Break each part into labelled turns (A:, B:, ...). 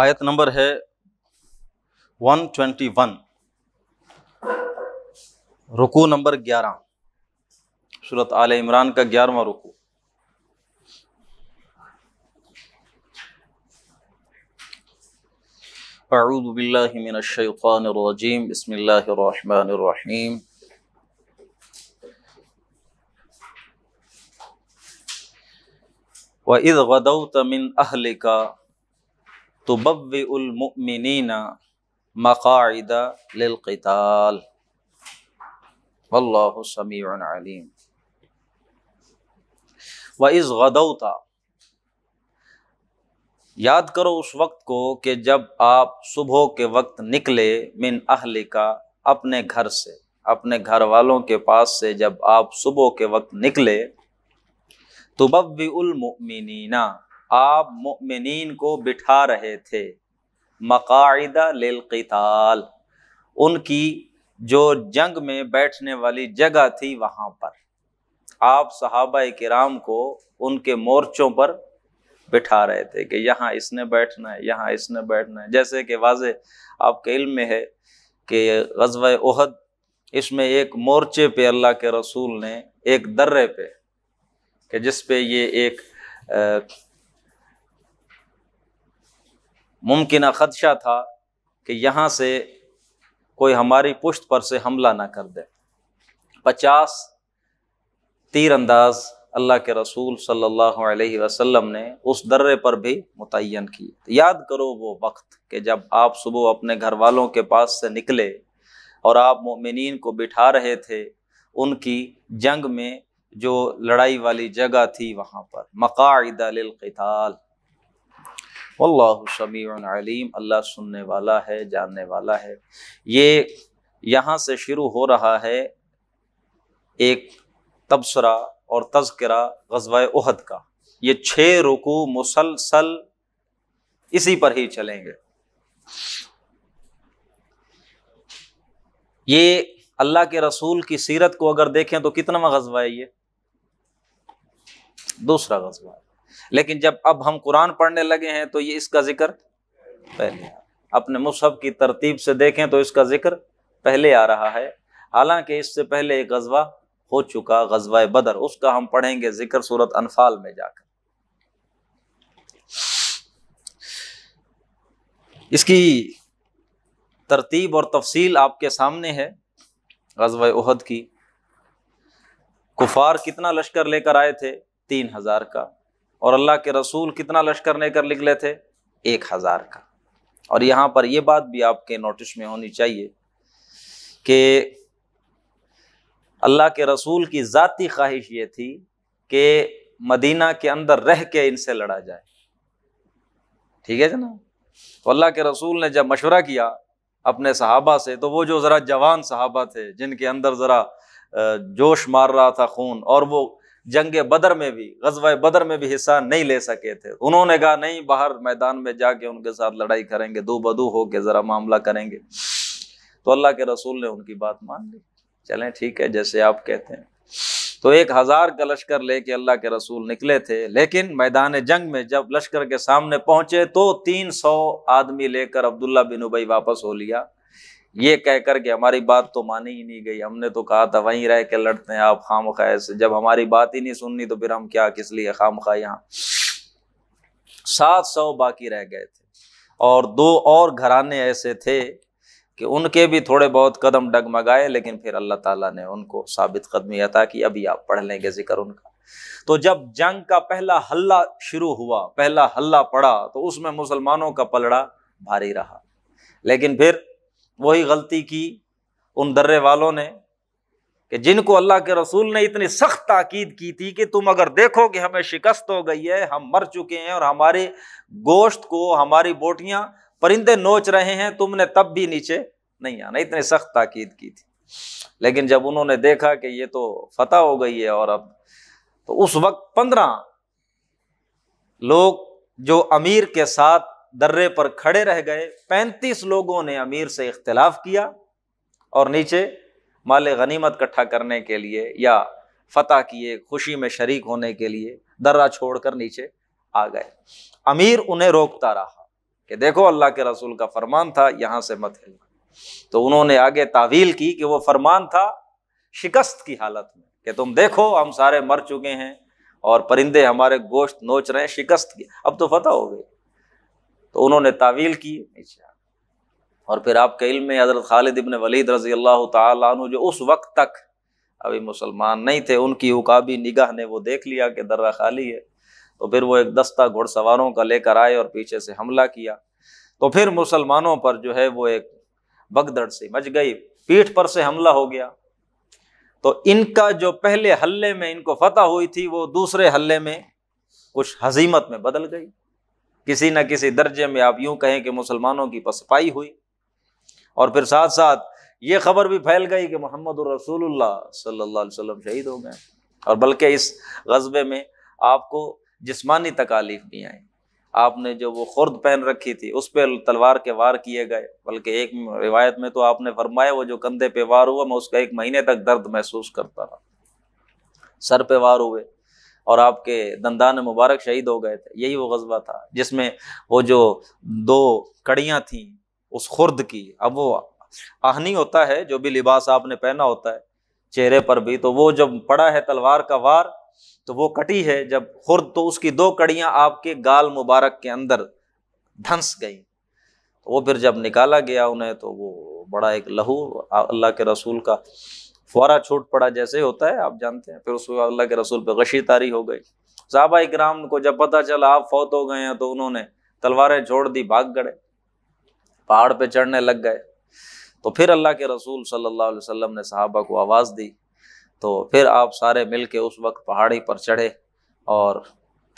A: आयत नंबर है 121 रुकू नंबर 11 सूरत आल इमरान का ग्यारहवा रुकू أعوذ بالله من الشيطان الرجيم بسم الله الرحمن الرحيم وإذ غدوت من أهلك तो बब्बिनना मकादाल व इस गदौता याद करो उस वक्त को कि जब आप सुबह के वक्त निकले मिन अहले का अपने घर से अपने घर वालों के पास से जब आप सुबह के वक्त निकले तो बब्बी उलमिनीना आप मुमिन को बिठा रहे थे मकायदा लिलकताल उनकी जो जंग में बैठने वाली जगह थी वहाँ पर आप सहाबा कराम को उनके मोर्चों पर बिठा रहे थे कि यहाँ इसने बैठना है यहाँ इसने बैठना है जैसे कि वाज आपके इल्म में है कि गजब उहद इसमें एक मोर्चे पे अल्लाह के रसूल ने एक दर्रे पे कि जिस पे ये एक मुमकिन खदशा था कि यहाँ से कोई हमारी पुश्त पर से हमला ना कर दे पचास तीर अंदाज अल्लाह के रसूल सल्लल्लाहु अलैहि वसल्लम ने उस दर्रे पर भी मुतन किए तो याद करो वो वक्त कि जब आप सुबह अपने घर वालों के पास से निकले और आप मोमिन को बिठा रहे थे उनकी जंग में जो लड़ाई वाली जगह थी वहाँ पर मकाइदाल अलीम अल्लाह सुनने वाला है जानने वाला है ये यहाँ से शुरू हो रहा है एक तबसरा और तस्करा गजवा उहद का ये छः रुकू मुसलसल इसी पर ही चलेंगे ये अल्लाह के रसूल की सीरत को अगर देखें तो कितना गजबा है ये दूसरा गजबा है लेकिन जब अब हम कुरान पढ़ने लगे हैं तो ये इसका जिक्र पहले अपने मुसहब की तरतीब से देखें तो इसका जिक्र पहले आ रहा है हालांकि इससे पहले एक गजवा हो चुका गजवा बदर उसका हम पढ़ेंगे जिक्र सूरत अनफाल में जाकर इसकी तरतीब और तफसील आपके सामने है गजवा उहद की कुफार कितना लश्कर लेकर आए थे तीन हजार का और अल्लाह के रसूल कितना लश्कर लेकर निकले थे एक हज़ार का और यहाँ पर यह बात भी आपके नोटिस में होनी चाहिए कि अल्लाह के रसूल की ज़ाती ख्वाहिश ये थी कि मदीना के अंदर रह के इनसे लड़ा जाए ठीक है जना तो अल्लाह के रसूल ने जब मशवरा किया अपने सहाबा से तो वो जो ज़रा जवान सहाबा थे जिनके अंदर ज़रा जोश मार रहा था खून और वो जंग बदर में भी गजब बदर में भी हिस्सा नहीं ले सके थे उन्होंने कहा नहीं बाहर मैदान में जाके उनके साथ लड़ाई करेंगे दो बदू होके ज़रा मामला करेंगे तो अल्लाह के रसूल ने उनकी बात मान ली चले ठीक है जैसे आप कहते हैं तो एक हज़ार का लश्कर लेके अल्लाह के रसूल निकले थे लेकिन मैदान जंग में जब लश्कर के सामने पहुंचे तो तीन सौ आदमी लेकर अब्दुल्ला बिन उबई वापस हो लिया ये कह कर के हमारी बात तो मानी ही नहीं गई हमने तो कहा था वहीं रह के लड़ते हैं आप खाम खा से जब हमारी बात ही नहीं सुननी तो फिर हम क्या किस लिए खाम खा यहाँ सात सौ बाकी रह गए थे और दो और घराने ऐसे थे कि उनके भी थोड़े बहुत कदम डगमगाए लेकिन फिर अल्लाह ताला ने उनको साबित कदमी अता कि अभी आप पढ़ लेंगे जिक्र उनका तो जब जंग का पहला हल्ला शुरू हुआ पहला हल्ला पड़ा तो उसमें मुसलमानों का पलड़ा भारी रहा लेकिन फिर वही गलती की उन दर्रे वालों ने कि जिनको अल्लाह के रसूल ने इतनी सख्त ताकीद की थी कि तुम अगर देखो कि हमें शिकस्त हो गई है हम मर चुके हैं और हमारे गोश्त को हमारी बोटियां परिंदे नोच रहे हैं तुमने तब भी नीचे नहीं आना इतनी सख्त ताकीद की थी लेकिन जब उन्होंने देखा कि ये तो फतह हो गई है और अब तो उस वक्त पंद्रह लोग जो अमीर के साथ दर्रे पर खड़े रह गए पैंतीस लोगों ने अमीर से इख्तलाफ किया और नीचे माल गनीमत इकट्ठा करने के लिए या फतह किए खुशी में शरीक होने के लिए दर्रा छोड़कर नीचे आ गए अमीर उन्हें रोकता रहा कि देखो अल्लाह के रसूल का फरमान था यहाँ से मत हिलना तो उन्होंने आगे तावील की कि वो फरमान था शिकस्त की हालत में कि तुम देखो हम सारे मर चुके हैं और परिंदे हमारे गोश्त नोच रहे हैं शिकस्त की अब तो फतेह हो गई तो उन्होंने तावील की और फिर आपके इल्म में हज़रत खालिद इबन वलीद रजी अल्लाह तु जो उस वक्त तक अभी मुसलमान नहीं थे उनकी उकाबी निगाह ने वो देख लिया कि दर्रा खाली है तो फिर वो एक दस्ता घुड़सवारों का लेकर आए और पीछे से हमला किया तो फिर मुसलमानों पर जो है वो एक बगदड़ से मच गई पीठ पर से हमला हो गया तो इनका जो पहले हल्ले में इनको फतह हुई थी वो दूसरे हल्ले में कुछ हजीमत में बदल गई किसी न किसी दर्जे में आप यूं कहें कि मुसलमानों की पसपाई हुई और फिर साथ साथ ये खबर भी फैल गई कि मोहम्मद रसूलुल्लाह सल्लल्लाहु अलैहि वसल्लम शहीद हो गए और बल्कि इस गजबे में आपको जिस्मानी तकालीफ भी आई आपने जो वो खुर्द पहन रखी थी उस पर तलवार के वार किए गए बल्कि एक रिवायत में तो आपने फरमाया वो जो कंधे पे वार हुआ मैं उसका एक महीने तक दर्द महसूस करता रहा सर पे वार हुए और आपके दंदान मुबारक शहीद हो गए थे यही वो गजबा था जिसमें वो जो दो कड़ियाँ थीं उस खुर्द की अब वो आहनी होता है जो भी लिबास आपने पहना होता है चेहरे पर भी तो वो जब पड़ा है तलवार का वार तो वो कटी है जब खुर्द तो उसकी दो कड़ियाँ आपके गाल मुबारक के अंदर धंस गई तो वो फिर जब निकाला गया उन्हें तो वो बड़ा एक लहू अल्लाह के रसूल का फौरा छूट पड़ा जैसे होता है आप जानते हैं फिर उसके बाद अल्लाह के रसूल पर गशी तारी हो गई साहबा इक्राम को जब पता चला आप फौत हो गए हैं तो उन्होंने तलवारें छोड़ दी भाग गड़े पहाड़ पे चढ़ने लग गए तो फिर अल्लाह के रसूल सल्लल्लाहु अलैहि वसल्लम ने साहबा को आवाज़ दी तो फिर आप सारे मिल के उस वक्त पहाड़ी पर चढ़े और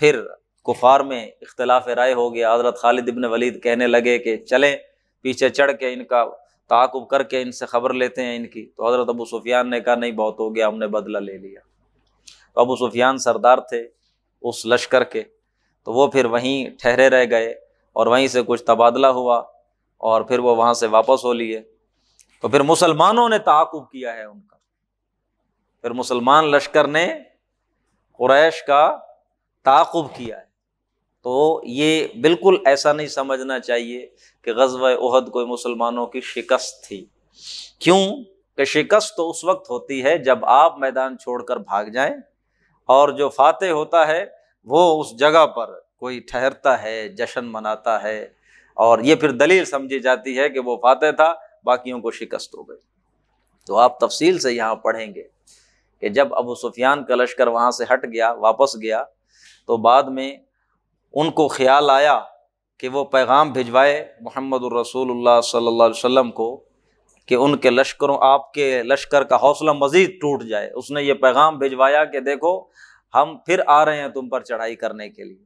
A: फिर कुफार में इख्तलाफ राय हो गया हजरत खालिद इबन वलीद कहने लगे कि चलें पीछे चढ़ के इनका ताकुब करके इनसे ख़बर लेते हैं इनकी तो हज़रत अबू सुफियान ने कहा नहीं बहुत हो गया हमने बदला ले लिया तो अबू सुफियान सरदार थे उस लश्कर के तो वो फिर वहीं ठहरे रह गए और वहीं से कुछ तबादला हुआ और फिर वो वहां से वापस हो लिए तो फिर मुसलमानों ने ताकुब किया है उनका फिर मुसलमान लश्कर ने कुरैश का ताकुब किया है तो ये बिल्कुल ऐसा नहीं समझना चाहिए कि गजब उहद कोई मुसलमानों की शिकस्त थी क्यों कि शिकस्त तो उस वक्त होती है जब आप मैदान छोड़कर भाग जाएं और जो फातह होता है वो उस जगह पर कोई ठहरता है जश्न मनाता है और ये फिर दलील समझी जाती है कि वो फातह था बाकियों को शिकस्त हो गई तो आप तफसील से यहाँ पढ़ेंगे कि जब अबू सुफियान का लश्कर वहाँ से हट गया वापस गया तो बाद में उनको ख्याल आया कि वो पैगाम भिजवाए मोहम्मद रसूलुल्लाह सल्लल्लाहु अलैहि वसल्लम को कि उनके लश्करों आपके लश्कर का हौसला मज़ीद टूट जाए उसने ये पैगाम भिजवाया कि देखो हम फिर आ रहे हैं तुम पर चढ़ाई करने के लिए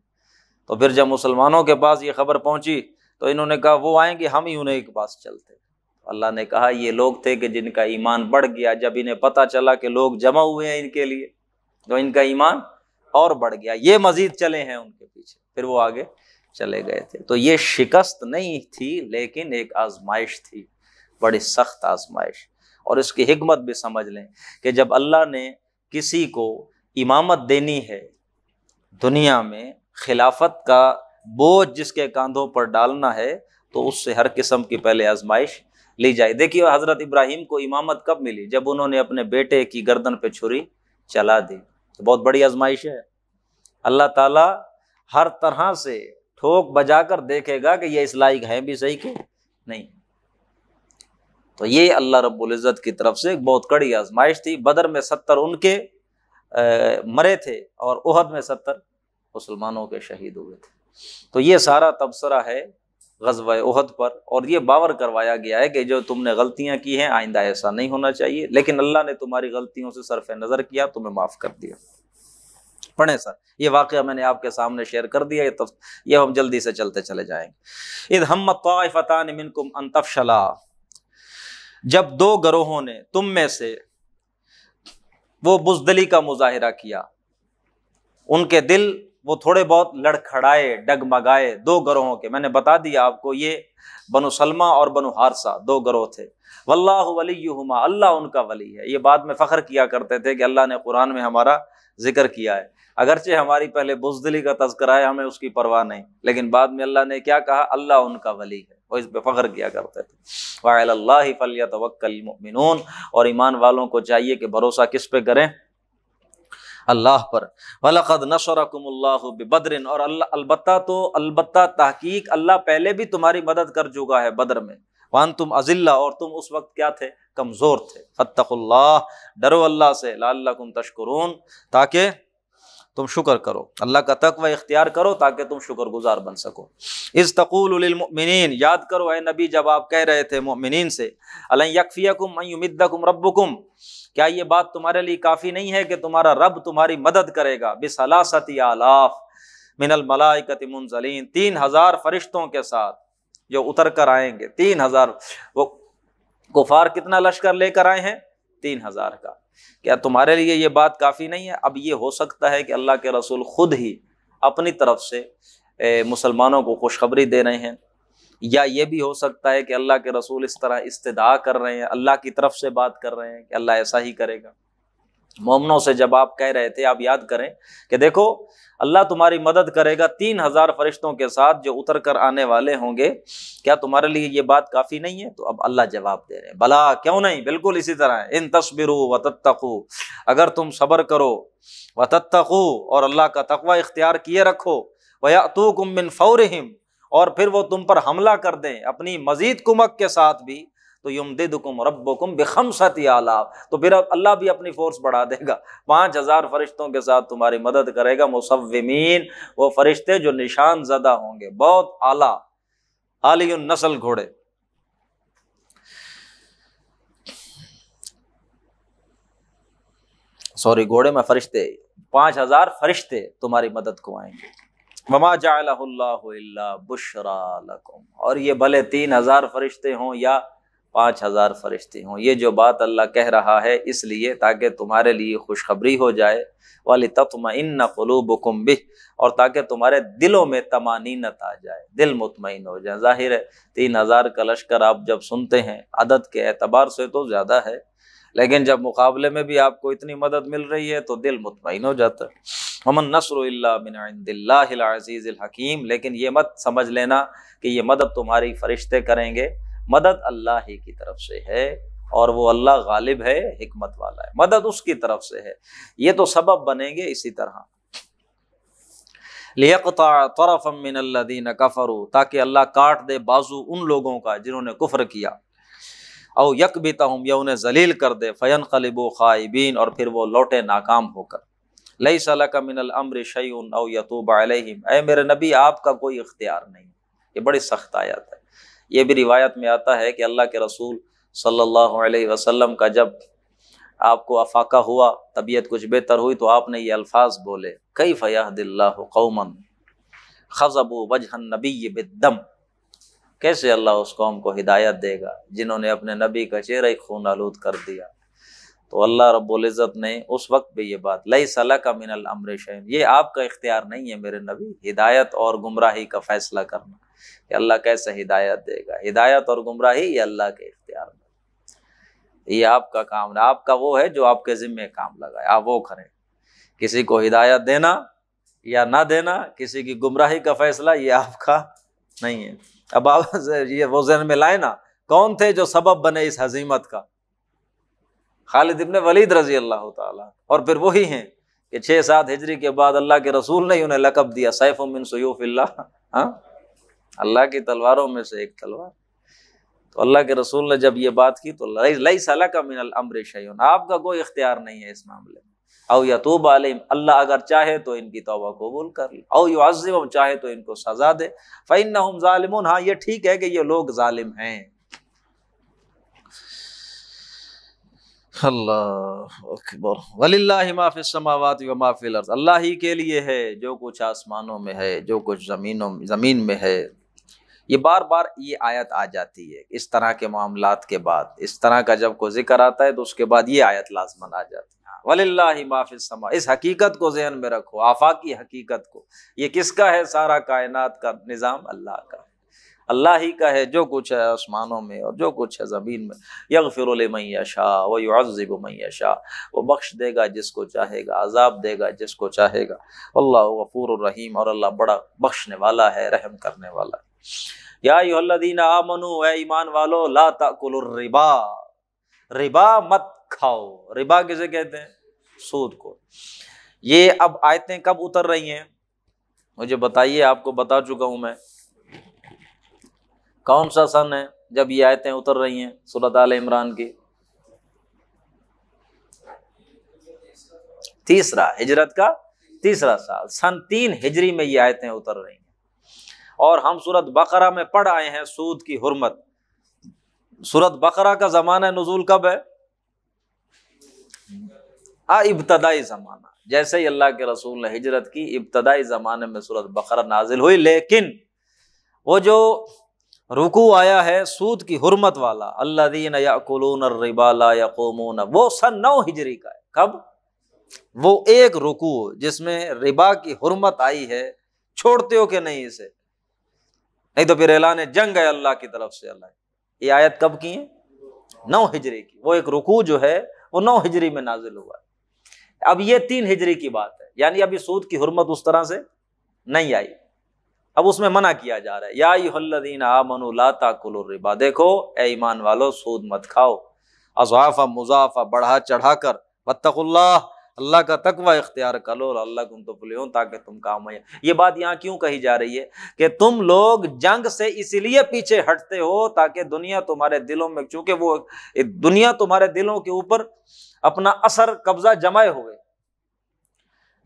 A: तो फिर जब मुसलमानों के पास ये खबर पहुंची तो इन्होंने कहा वो आएंगे हम ही उन्हीं के पास चलते तो अल्लाह ने कहा ये लोग थे कि जिनका ईमान बढ़ गया जब इन्हें पता चला कि लोग जमा हुए हैं इनके लिए तो इनका ईमान और बढ़ गया ये मज़ीद चले हैं उनके पीछे फिर वो आगे चले गए थे तो ये शिकस्त नहीं थी लेकिन एक आजमाइश थी बड़ी सख्त आजमाइश और इसकी हमत भी समझ लें कि जब अल्लाह ने किसी को इमामत देनी है दुनिया में खिलाफत का बोझ जिसके कंधों पर डालना है तो उससे हर किस्म की पहले आजमाइश ली जाए देखिए हज़रत इब्राहिम को इमामत कब मिली जब उन्होंने अपने बेटे की गर्दन पे छुरी चला दी तो बहुत बड़ी आजमाइश है अल्लाह ताला हर तरह से ठोक बजा कर देखेगा कि ये इस लाइक है भी सही के नहीं तो ये अल्लाह रबुल्जत की तरफ से एक बहुत कड़ी आजमाइश थी बदर में सत्तर उनके आ, मरे थे और उहद में सत्तर मुसलमानों के शहीद हुए थे तो ये सारा तबसरा है गजब उहद पर और ये बावर करवाया गया है कि जो तुमने गलतियाँ की हैं आइंदा ऐसा नहीं होना चाहिए लेकिन अल्लाह ने तुम्हारी गलतियों से सरफ नज़र किया तुम्हें माफ़ कर दिया पढ़े सर ये वाक़ मैंने आपके सामने शेयर कर दिया ये तो ये हम जल्दी से चलते चले जाएंगे हम फ़तान मिनकुम अंतफशला जब दो ग्रोहों ने तुम में से वो बुजदली का मुजाहरा किया उनके दिल वो थोड़े बहुत लड़खड़ाए डगमगाए दो ग्रोहों के मैंने बता दिया आपको ये बनु सलमा और बनु हारसा दो गरोह थे वल्लाह वली अल्लाह उनका वली है ये बाद में फ़ख्र किया करते थे कि अल्लाह ने कुरान में हमारा जिक्र किया है अगरचे हमारी पहले बुजदली का तस्करा है हमें उसकी परवाह नहीं लेकिन बाद में अल्लाह ने क्या कहा अल्लाह उनका वली है वो इस पर फ़ख्र किया करते थे वाह फलिया तवक्लमिन और ईमान वालों को चाहिए कि भरोसा किस पे करें अल्लाह पर वलक़द नशरकमल्लाबद्रिन और अल्लाह अलबत् तो अलबत् तहकीक अल्लाह पहले भी तुम्हारी मदद कर चुका है बद्र में वान तुम अजिल्ला और तुम उस वक्त क्या थे कमज़ोर थे फ़तल्ला डरो अल्लाह से लाकुम तशकरून ताकि तुम शुक्र करो अल्लाह का तक इख्तियार करो ताकि तुम शुक्रगुजार बन सको इस तकूलमिन याद करो ए नबी जब आप कह रहे थे ममिन से अलयकफ़ियकुम अयुमिद्दकुम रब्बुकुम क्या ये बात तुम्हारे लिए काफ़ी नहीं है कि तुम्हारा रब तुम्हारी मदद करेगा बिसलासत आलाफ़ मिनल मलाइकत मुनजलिन तीन हज़ार फरिश्तों के साथ जो उतर कर आएंगे तीन हजार वो कुफार कितना लश्कर लेकर आए हैं तीन हजार का क्या तुम्हारे लिए ये बात काफ़ी नहीं है अब ये हो सकता है कि अल्लाह के रसूल खुद ही अपनी तरफ से मुसलमानों को खुशखबरी दे रहे हैं या ये भी हो सकता है कि अल्लाह के रसूल इस तरह इस्तदा कर रहे हैं अल्लाह की तरफ से बात कर रहे हैं कि अल्लाह ऐसा ही करेगा मोमनों से जब आप कह रहे थे आप याद करें कि देखो अल्लाह तुम्हारी मदद करेगा तीन हज़ार फरिश्तों के साथ जो उतर कर आने वाले होंगे क्या तुम्हारे लिए ये बात काफ़ी नहीं है तो अब अल्लाह जवाब दे रहे हैं भला क्यों नहीं बिल्कुल इसी तरह इन तस्बिर व तत्तखू अगर तुम सब्र करो व तत्तखू और अल्लाह का तकवा इख्तियार किए रखो वया तो कुम बिन फ़ौरहिम और फिर वो तुम पर हमला कर दें अपनी मजीद कुमक के साथ भी तो यम दे दुकुम रबुकुम बेखमसत आलाव तो फिर अल्लाह भी अपनी फोर्स बढ़ा देगा पाँच हज़ार फरिश्तों के साथ तुम्हारी मदद करेगा मुसविमीन वो फरिश्ते जो निशान ज़दा होंगे बहुत आला आली नसल घोड़े सॉरी घोड़े में फरिश्ते पाँच हज़ार फरिश्ते तुम्हारी मदद को आएंगे ममा लकुम और ये भले तीन हज़ार फरिश्ते हों या पाँच हज़ार फरिश्ते हों ये जो बात अल्लाह कह रहा है इसलिए ताकि तुम्हारे लिए खुशखबरी हो जाए वाली इन क़लूबुकुम भी और ताकि तुम्हारे दिलों में तमानीनत आ जाए दिल मुतमिन हो जाए जाहिर है तीन हज़ार का लश्कर आप जब सुनते हैं अदद के एतबार से तो ज़्यादा है लेकिन जब मुकाबले में भी आपको इतनी मदद मिल रही है तो दिल मुतमिन हो जाता है हमन नसर अज़ीज़ हकीम लेकिन ये मत समझ लेना कि ये मदद तुम्हारी फरिश्ते करेंगे मदद अल्लाह ही की तरफ से है और वो अल्लाह गालिब है हमत वाला है मदद उसकी तरफ से है ये तो सबब बनेंगे इसी तरह कफर ताकि अल्लाह काट दे बाजू उन लोगों का जिन्होंने कुफर किया और यक बीता तहम या उन्हें जलील कर दे फयन खलिबो ख़ाइबीन और फिर वो लौटे नाकाम होकर लई सला का मिनल अमर शयून अव यतूब अलहिम ए मेरे नबी आपका कोई इख्तियार नहीं ये बड़ी सख्त आयात है ये भी रिवायत में आता है कि अल्लाह के रसूल सल्लल्लाहु अलैहि वसल्लम का जब आपको अफाका हुआ तबीयत कुछ बेहतर हुई तो आपने ये अल्फाज बोले कई फ़यादिल्ला कौमन खजब वजहन नबी बिदम कैसे अल्लाह उस कौम को हिदायत देगा जिन्होंने अपने नबी का चेहरा ही खून आलूद कर दिया तो अल्लाह रब्ज़त ने उस वक्त भी ये बात लई सला का मिनल अमरे शैन ये आपका इख्तियार नहीं है मेरे नबी हिदायत और गुमराही का फ़ैसला करना कि अल्लाह कैसे हिदायत देगा हिदायत और गुमराही ये अल्लाह के इख्तियार में ये आपका काम है आपका वो है जो आपके ज़िम्मे काम लगाए आप वो करें किसी को हिदायत देना या ना देना किसी की गुमराही का फैसला ये आपका नहीं है अब आप ये वो जहन में लाए ना कौन थे जो सबब बने इस हजीमत का खालिद इबन वलीद रजी अल्लाह ताला और फिर वही हैं कि छः सात हिजरी के बाद अल्लाह के रसूल ने ही उन्हें लकब दिया सैफ़ मिन सयूफ़ हाँ अल्लाह की तलवारों में से एक तलवार तो अल्लाह के रसूल ने जब ये बात की तो लई सला का मिनल अमर शयन आपका कोई इख्तियार नहीं है इस मामले में अव यतूब आलिम अल्लाह अगर चाहे तो इनकी तोबा कबूल कर ले अव युआज़िब चाहे तो इनको सज़ा दे फिन हम ालिमून हाँ ये ठीक है कि ये लोग ालिम हैं अल्लाह अकबर वलिल्लाहि व माफ़िल अल्लाह ही के लिए है जो कुछ आसमानों में है जो कुछ ज़मीनों ज़मीन में है ये बार बार ये आयत आ जाती है इस तरह के मामला के बाद इस तरह का जब को जिक्र आता है तो उसके बाद ये आयत लाजमन आ जाती है हाँ, वल्ला माफिल समा इस हकीकत को जहन में रखो आफा की हकीकत को ये किसका है सारा कायनात का निज़ाम अल्लाह का अल्लाह ही का है जो कुछ है आसमानों में और जो कुछ है ज़मीन में यग फिर शाह व युज़ब मैया शाह वो बख्श देगा जिसको चाहेगा आज़ाब देगा जिसको चाहेगा अल्लाह गफूर रहीम और अल्लाह बड़ा बख्शने वाला है रहम करने वाला है यादीन आमनु है ईमान वालो ला तकुल रिबा रिबा मत खाओ रिबा किसे कहते हैं सूद को ये अब आयतें कब उतर रही हैं मुझे बताइए आपको बता चुका हूं मैं कौन सा सन है जब ये आयतें उतर रही हैं सूरत आल इमरान की तीसरा हिजरत का तीसरा साल सन तीन हिजरी में ये आयतें उतर रही हैं और हम सूरत बकरा में पढ़ आए हैं सूद की हरमत सूरत बकरा का ज़माना नजूल कब है आ इब्तदाई ज़माना जैसे ही अल्लाह के रसूल ने हिजरत की इब्तदाई ज़माने में सूरत बकरा नाजिल हुई लेकिन वो जो रुकू आया है सूद की हरमत वाला अल्लाह दीन याकुलून रिबाला यकोमून वो सन नौ हिजरी का है कब वो एक रुकू जिसमें रिबा की हरमत आई है छोड़ते हो के नहीं इसे नहीं तो फिर ऐलान जंग है अल्लाह की तरफ से अल्लाह ये आयत कब की है नौ हिजरी की वो एक रुकू जो है वो नौ हिजरी में नाजिल हुआ है अब ये तीन हिजरी की बात है यानी अभी सूद की हरमत उस तरह से नहीं आई अब उसमें मना किया जा रहा है यादीन आमनुलाबा देखो ए ईमान वालो सूद मत खाओ अजाफा मुजाफा बढ़ा चढ़ा कर बत्तकुल्लाह अल्लाह का तकवा इख्तियार करो और अल्लाह को तो फुल ताकि तुम आए ये बात यहाँ क्यों कही जा रही है कि तुम लोग जंग से इसलिए पीछे हटते हो ताकि दुनिया तुम्हारे दिलों में चूंकि वो दुनिया तुम्हारे दिलों के ऊपर अपना असर कब्जा जमाए हुए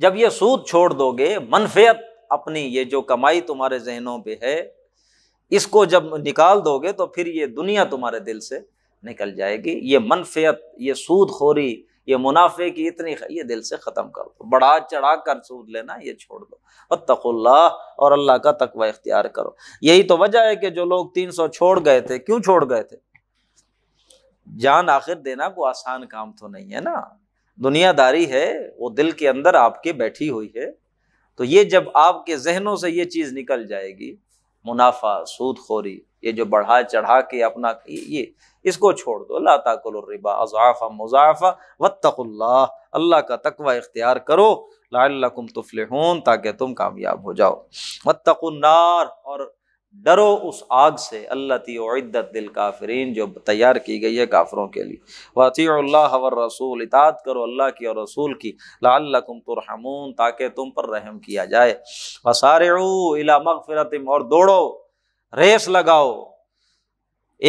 A: जब ये सूद छोड़ दोगे मनफियत अपनी ये जो कमाई तुम्हारे जहनों पर है इसको जब निकाल दोगे तो फिर ये दुनिया तुम्हारे दिल से निकल जाएगी ये मनफियत ये सूद खोरी ये मुनाफे की इतनी ये दिल से ख़त्म कर दो बढ़ा चढ़ा कर सूद लेना ये छोड़ दो और तकुल्ला और अल्लाह का तकवा इख्तियार करो यही तो वजह है कि जो लोग तीन सौ छोड़ गए थे क्यों छोड़ गए थे जान आखिर देना को आसान काम तो नहीं है ना दुनियादारी है वो दिल के अंदर आपके बैठी हुई है तो ये जब आपके जहनों से ये चीज़ निकल जाएगी मुनाफा सूद खोरी ये जो बढ़ा चढ़ा के अपना ये इसको छोड़ दो अल्लाह ताकलरिबा अजाफ़ा मुजाफ़ा वत्तल्ला अल्लाह का तकवा इख्तियार करो लाकुम तुफलहून ताकि तुम कामयाब हो जाओ वत्तनार और डरो उस आग से अल्लाती इद्दत दिल काफरीन जो तैयार की गई है काफरों के लिए वतील्ला रसूल इतात करो अल्लाह की और रसूल की लाकुम तुरहमून ताकि तुम पर रहम किया जाए वसार इला मगफरत और दौड़ो रेस लगाओ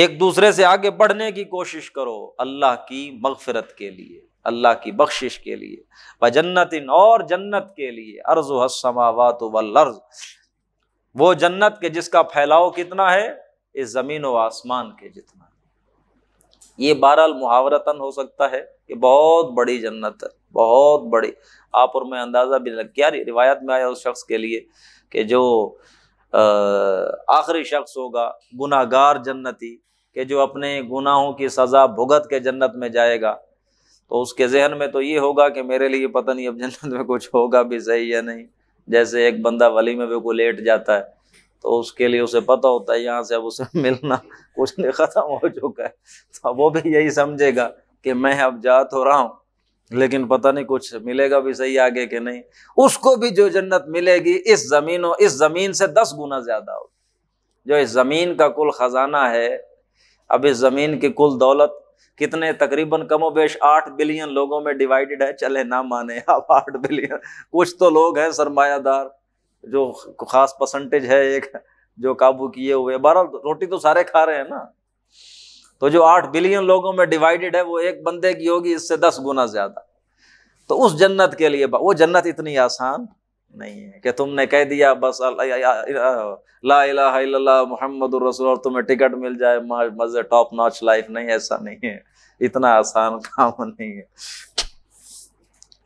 A: एक दूसरे से आगे बढ़ने की कोशिश करो अल्लाह की मगफरत के लिए अल्लाह की बख्शिश के लिए व जन्नतिन और जन्नत के लिए अर्ज हसमावत वर्ज वो जन्नत के जिसका फैलाव कितना है इस ज़मीन व आसमान के जितना ये बहरहाल मुहावरतन हो सकता है कि बहुत बड़ी जन्नत है बहुत बड़ी आप और मैं अंदाज़ा भी लग गया रिवायत में आया उस शख्स के लिए कि जो आखिरी शख्स होगा गुनागार जन्नती के जो अपने गुनाहों की सज़ा भुगत के जन्नत में जाएगा तो उसके जहन में तो ये होगा कि मेरे लिए पता नहीं अब जन्नत में कुछ होगा भी सही या नहीं जैसे एक बंदा वली में को लेट जाता है तो उसके लिए उसे पता होता है यहाँ से अब उसे मिलना कुछ नहीं ख़त्म हो चुका है तो वो भी यही समझेगा कि मैं अब जा तो रहा हूँ लेकिन पता नहीं कुछ मिलेगा भी सही आगे कि नहीं उसको भी जो जन्नत मिलेगी इस जमीन इस जमीन से दस गुना ज्यादा हो जो इस जमीन का कुल खजाना है अब इस जमीन की कुल दौलत कितने तकरीबन कमोबेश आठ बिलियन लोगों में डिवाइडेड है चले ना माने आप आठ बिलियन कुछ तो लोग हैं सरमायादार जो खास परसेंटेज है एक जो काबू किए हुए बहरहाल रोटी तो सारे खा रहे हैं ना तो जो आठ बिलियन लोगों में डिवाइडेड है वो एक बंदे की होगी इससे दस गुना ज्यादा तो उस जन्नत के लिए वो जन्नत इतनी आसान नहीं है कि तुमने कह दिया बस ला मोहम्मद रसूल और तुम्हें टिकट मिल जाए मजे टॉप नॉच लाइफ नहीं ऐसा नहीं है इतना आसान काम नहीं है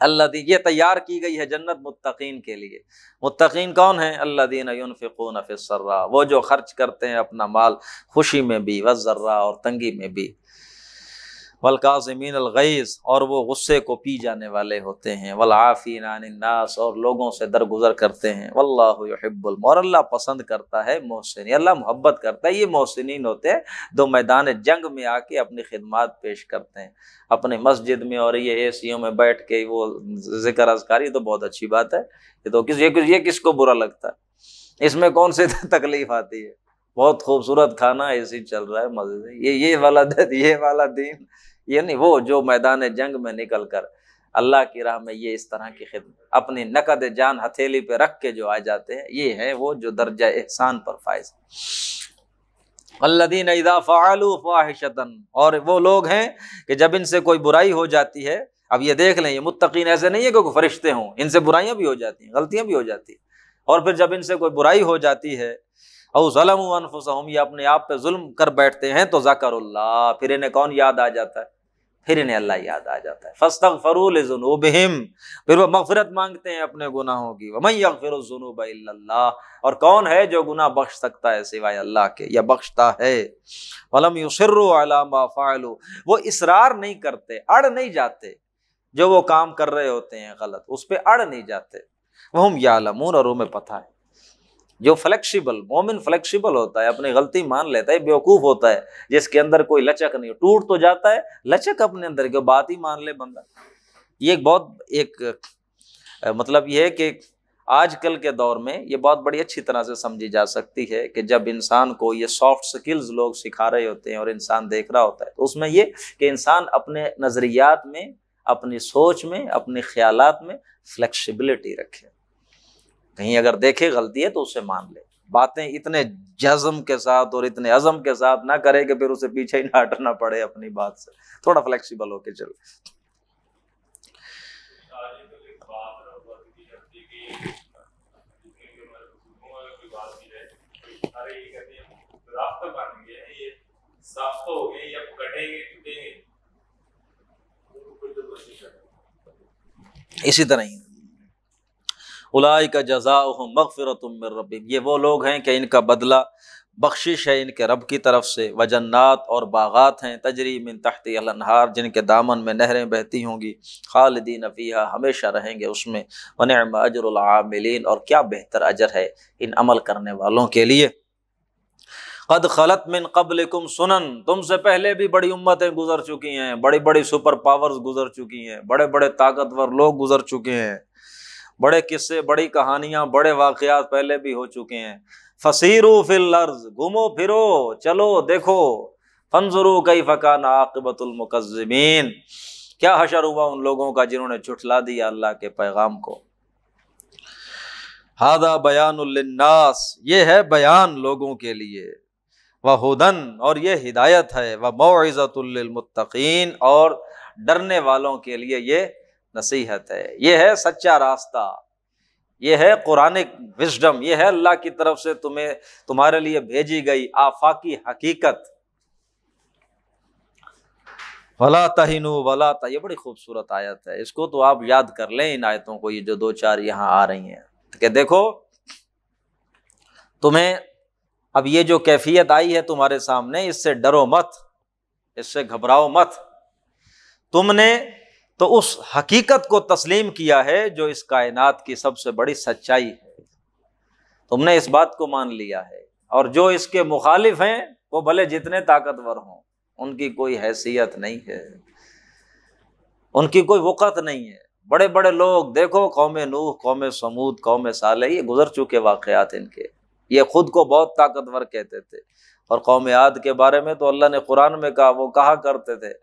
A: अल्लादी ये तैयार की गई है जन्नत मुतकीन के लिए मुतकीन कौन है अल्ला दीन यूनफ़िकून फ़िसर्रा वो जो खर्च करते हैं अपना माल खुशी में भी वज़र्रा और तंगी में भी वलकाजमीन अलगैज़ और वो गुस्से को पी जाने वाले होते हैं वलाफ़ी नानन्नास और लोगों से दरगुजर करते हैं वल्लाहब्बुल और अल्लाह पसंद करता है मोहसिन अल्लाह मोहब्बत करता है ये मोहसिन होते हैं दो मैदान जंग में आके अपनी खिदमत पेश करते हैं अपने मस्जिद में और ये ए सी में बैठ के वो जिक्र अजकारी तो बहुत अच्छी बात है ये तो किस ये, ये किसको बुरा लगता है इसमें कौन सी तकलीफ आती है बहुत खूबसूरत खाना ऐसे चल रहा है मजे से ये ये वाला दिन ये वाला दिन ये नहीं वो जो मैदान जंग में निकल कर अल्लाह की राह में ये इस तरह की खिदमत अपनी नकद जान हथेली पे रख के जो आ जाते हैं ये है वो जो दर्जा एहसान पर फायज अल्लादीन फ़ालू फ़ाहिशतन और वो लोग हैं कि जब इनसे कोई बुराई हो जाती है अब ये देख लें ये मुतकीन ऐसे नहीं है कि फरिश्ते हों इनसे बुराइयाँ भी हो जाती हैं गलतियाँ भी हो जाती हैं और फिर जब इनसे कोई बुराई हो जाती है अवसलमफुसम ये अपने आप पे जुल्म कर बैठते हैं तो जक़र फिर इन्हें कौन याद आ जाता है फिर इन्हें अल्लाह याद आ जाता है फस्तक फरूल जुनूबहिम फिर वह मगफरत मांगते हैं अपने गुनाहों की वमई फिर जुनूब और कौन है जो गुना बख्श सकता है सिवाय अल्लाह के या बख्शता है वलम युसरु अलामा फ़ालू वो इसरार नहीं करते अड़ नहीं जाते जो वो काम कर रहे होते हैं गलत उस पर अड़ नहीं जाते वह हम यालमून और उन्हें पता है जो फ्लेक्सिबल मोमिन फ्लेक्सिबल होता है अपनी गलती मान लेता है बेवकूफ़ होता है जिसके अंदर कोई लचक नहीं टूट तो जाता है लचक अपने अंदर की बात ही मान ले बंदा ये एक बहुत एक मतलब ये है कि आजकल के दौर में ये बहुत बड़ी अच्छी तरह से समझी जा सकती है कि जब इंसान को ये सॉफ्ट स्किल्स लोग सिखा रहे होते हैं और इंसान देख रहा होता है तो उसमें ये कि इंसान अपने नज़रियात में अपनी सोच में अपने ख्यालात में फ्लेक्सिबिलिटी रखे कहीं अगर देखे गलती है तो उसे मान ले बातें इतने जज्म के साथ और इतने अजम के साथ ना करे कि फिर उसे पीछे ही ना हटना पड़े अपनी बात से थोड़ा फ्लेक्सीबल होके चले इसी तरह ही उलाई का जजा तुम रबीम ये वो लोग हैं कि इनका बदला बख्शिश है इनके रब की तरफ से वजन्नात और बागात हैं तजरी मिन तहती अलनहार जिनके दामन में नहरें बहती होंगी खालदी नफ़ीहा हमेशा रहेंगे उसमें वन अजरामिलीन और क्या बेहतर अजर है इन अमल करने वालों के लिए कद खलत मिन कबल कुम सुनन तुमसे पहले भी बड़ी उम्मतें गुजर चुकी हैं बड़ी बड़ी सुपर पावर्स गुजर चुकी हैं बड़े बड़े ताकतवर लोग गुजर चुके हैं बड़े किस्से बड़ी कहानियां बड़े वाकयात पहले भी हो चुके हैं फसीरु फिल अर्ज घूमो फिरो चलो देखो फनजरू कई फ़कान आकबतुलमकज़मीन क्या हशर हुआ उन लोगों का जिन्होंने चुटला दिया अल्लाह के पैगाम को हादा बयानस ये है बयान लोगों के लिए वह हदन और ये हिदायत है वह मौज़तुलमतकीन और डरने वालों के लिए ये नसीहत है ये है सच्चा रास्ता ये है कुरान विजडम ये है अल्लाह की तरफ से तुम्हें तुम्हारे लिए भेजी गई आफा की हकीकत वला तहिनु वला तह ये बड़ी खूबसूरत आयत है इसको तो आप याद कर लें इन आयतों को ये जो दो चार यहां आ रही हैं कि देखो तुम्हें अब ये जो कैफियत आई है तुम्हारे सामने इससे डरो मत इससे घबराओ मत तुमने तो उस हकीकत को तस्लीम किया है जो इस कायनात की सबसे बड़ी सच्चाई है तुमने इस बात को मान लिया है और जो इसके मुखालिफ हैं वो भले जितने ताकतवर हों उनकी कोई हैसियत नहीं है उनकी कोई वक़त नहीं है बड़े बड़े लोग देखो कौम नूह कौम समूद कौम साल ये गुजर चुके वाक़ात इनके ये खुद को बहुत ताकतवर कहते थे और कौम याद के बारे में तो अल्लाह ने कुरान में कहा वो कहा करते थे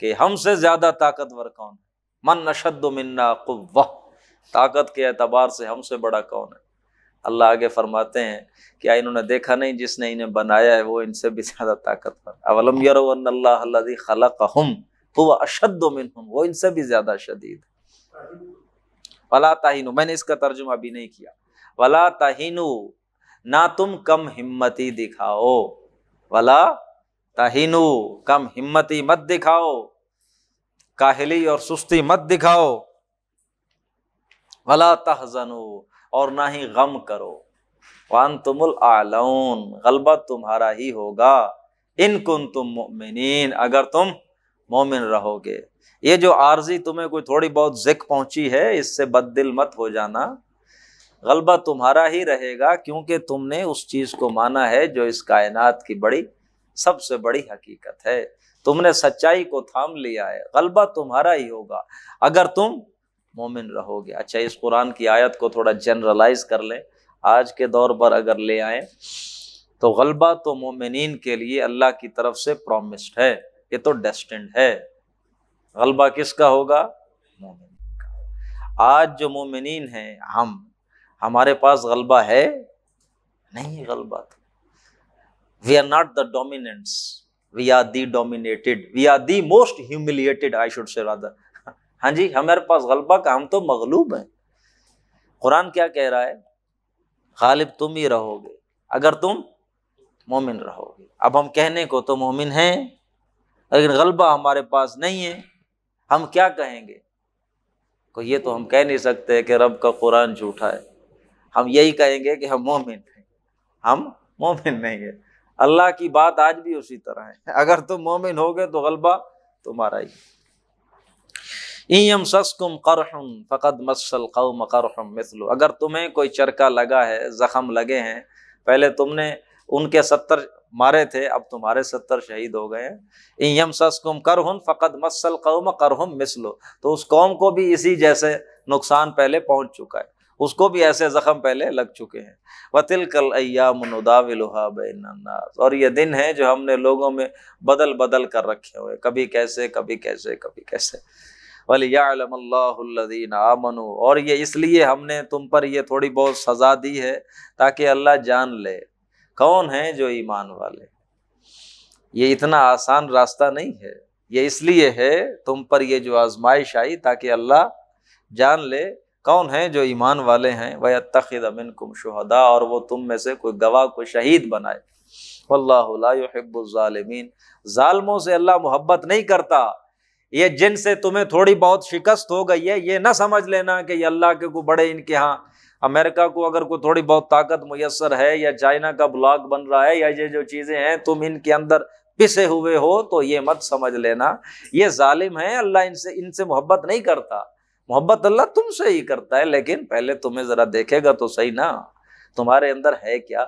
A: कि हमसे ज़्यादा ताकतवर कौन है मन नशद मन्ना कुव्वा ताकत के अतबार से हमसे बड़ा कौन है अल्लाह आगे फरमाते हैं क्या इन्होंने देखा नहीं जिसने इन्हें बनाया है वो इनसे भी ज़्यादा ताकतवर अवलम यरोल्लाजी खलक हम तो वह अशद मिन हम वो इनसे भी ज़्यादा शदीद वला ताहिनु मैंने इसका तर्जुमा अभी नहीं किया वला ताहिनु ना तुम कम हिम्मती दिखाओ वला ताहिनु कम हिम्मती मत दिखाओ काहली और सुस्ती मत दिखाओ भला तहजनो और ना ही गम करो वान तुमुल आलौन गलबा तुम्हारा ही होगा इन कुन तुम मोमिन अगर तुम मोमिन रहोगे ये जो आर्जी तुम्हें कोई थोड़ी बहुत जिक पहुंची है इससे बददिल मत हो जाना गलबा तुम्हारा ही रहेगा क्योंकि तुमने उस चीज़ को माना है जो इस कायनात की बड़ी सबसे बड़ी हकीकत है तुमने सच्चाई को थाम लिया है गलबा तुम्हारा ही होगा अगर तुम मोमिन रहोगे अच्छा इस कुरान की आयत को थोड़ा जनरलाइज कर लें आज के दौर पर अगर ले आए तो गलबा तो मोमिन के लिए अल्लाह की तरफ से प्रोमिस्ड है ये तो डेस्टिंड है गलबा किसका होगा मोमिन का आज जो मोमिन हैं हम हमारे पास गलबा है नहीं गलबा तो we are not the dominants we are the dominated we are the most humiliated I should say Radha हाँ जी हमारे पास गलबा का हम तो मगलूब हैं कुरान क्या कह रहा है गालिब तुम ही रहोगे अगर तुम मोमिन रहोगे अब हम कहने को तो मोमिन हैं लेकिन गलबा हमारे पास नहीं है हम क्या कहेंगे को ये तो हम कह नहीं सकते कि रब का कुरान झूठा है हम यही कहेंगे कि हम मोमिन हैं हम मोमिन नहीं है अल्लाह की बात आज भी उसी तरह है अगर तुम मोमिन हो गए तो गलबा तुम्हारा ही ईम करहम फ़कत मसल कौम करहम मिसलू अगर तुम्हें कोई चरका लगा है ज़ख़म लगे हैं पहले तुमने उनके सत्तर मारे थे अब तुम्हारे सत्तर शहीद हो गए इम सस्कुम करहन फ़कत मसल कौम करहम मिसलो तो उस कौम को भी इसी जैसे नुकसान पहले पहुंच चुका है उसको भी ऐसे जख्म पहले लग चुके हैं वतिल कल अयामदाविलहा बैनास और ये दिन है जो हमने लोगों में बदल बदल कर रखे हुए कभी कैसे कभी कैसे कभी कैसे वलियादीन आमनु और ये इसलिए हमने तुम पर ये थोड़ी बहुत सज़ा दी है ताकि अल्लाह जान ले कौन है जो ईमान वाले ये इतना आसान रास्ता नहीं है ये इसलिए है तुम पर ये जो आजमाइश आई ताकि अल्लाह जान ले कौन है जो ईमान वाले हैं वह अमिन कुम शहदा और वो तुम में से कोई गवाह को शहीद बनाए वल्लाबालमीन ालमों से अल्लाह मोहब्बत नहीं करता ये जिनसे तुम्हें थोड़ी बहुत शिकस्त हो गई है ये ना समझ लेना कि ये अल्लाह के को बड़े इनके यहाँ अमेरिका को अगर कोई थोड़ी बहुत ताकत मैसर है या चाइना का ब्लॉक बन रहा है या ये जो चीज़ें हैं तुम इनके अंदर पिसे हुए हो तो ये मत समझ लेना ये ालिम है अल्लाह इनसे इनसे मोहब्बत नहीं करता मोहब्बत अल्लाह तुमसे ही करता है लेकिन पहले तुम्हें ज़रा देखेगा तो सही ना तुम्हारे अंदर है क्या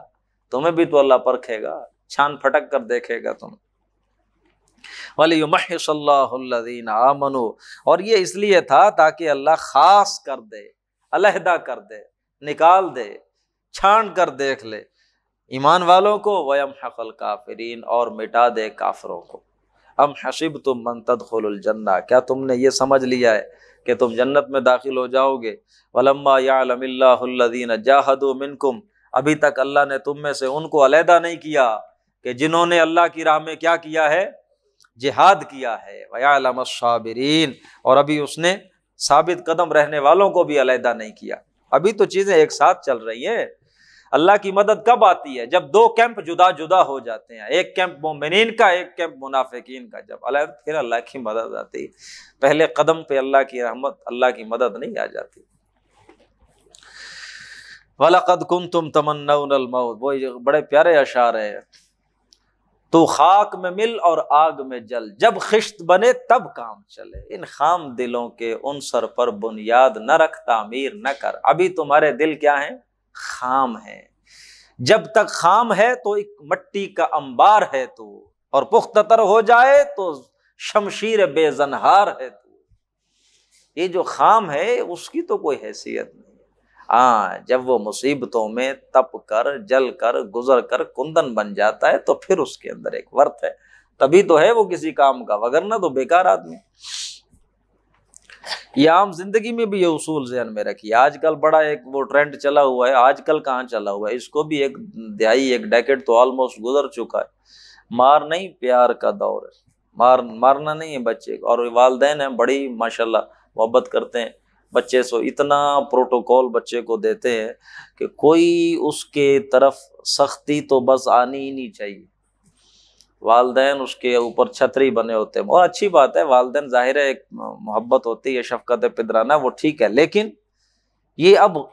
A: तुम्हें भी तो अल्लाह परखेगा छान फटक कर देखेगा तुम वालीन आमनो और ये इसलिए था ताकि अल्लाह खास कर दे अलहदा कर दे निकाल दे छान कर देख ले ईमान वालों को वयम हकल काफरीन और मिटा दे काफरों को अम हसीब तुम मन जन्ना क्या तुमने ये समझ लिया है कि तुम जन्नत में दाखिल हो जाओगे वलम्मादीन जाहद मिनकुम अभी तक अल्लाह ने तुम में से उनको अलहदा नहीं किया कि जिन्होंने अल्लाह की राह में क्या किया है जिहाद किया है वयालमसाबरीन और अभी उसने साबित कदम रहने वालों को भी अलहदा नहीं किया अभी तो चीज़ें एक साथ चल रही हैं अल्लाह की मदद कब आती है जब दो कैंप जुदा जुदा हो जाते हैं एक कैंप मोमिन का एक कैंप मुनाफिकीन का जब अल्लाह फिर अल्लाह की मदद आती है पहले कदम पे अल्लाह की रहमत अल्लाह की मदद नहीं आ जाती वलकद कुन तुम तमन्नाउनमौत वो बड़े प्यारे अशार है तो खाक में मिल और आग में जल जब खिश्त बने तब काम चले इन खाम दिलों के उन सर पर बुनियाद न रख तामीर न कर अभी तुम्हारे दिल क्या हैं खाम है जब तक खाम है तो एक मट्टी का अंबार है तू और पुख्त तर हो जाए तो शमशीर बेजनहार है तू ये जो खाम है उसकी तो कोई हैसियत नहीं हाँ जब वो मुसीबतों में तप कर जल कर गुजर कर कुंदन बन जाता है तो फिर उसके अंदर एक वर्त है तभी तो है वो किसी काम का वगरना तो बेकार आदमी ये आम जिंदगी में भी ये उसूल जहन में रखिए आजकल बड़ा एक वो ट्रेंड चला हुआ है आजकल कहाँ चला हुआ है इसको भी एक दहाई एक डैकेट तो ऑलमोस्ट गुजर चुका है मार नहीं प्यार का दौर है मार मारना नहीं है बच्चे को और वालदेन हैं बड़ी माशाल्लाह मोहब्बत करते हैं बच्चे से इतना प्रोटोकॉल बच्चे को देते हैं कि कोई उसके तरफ सख्ती तो बस आनी ही नहीं चाहिए वालदेन उसके ऊपर छतरी बने होते हैं और अच्छी बात है वालदेन जाहिर है एक मोहब्बत होती है शफकत पिदराना वो ठीक है लेकिन ये अब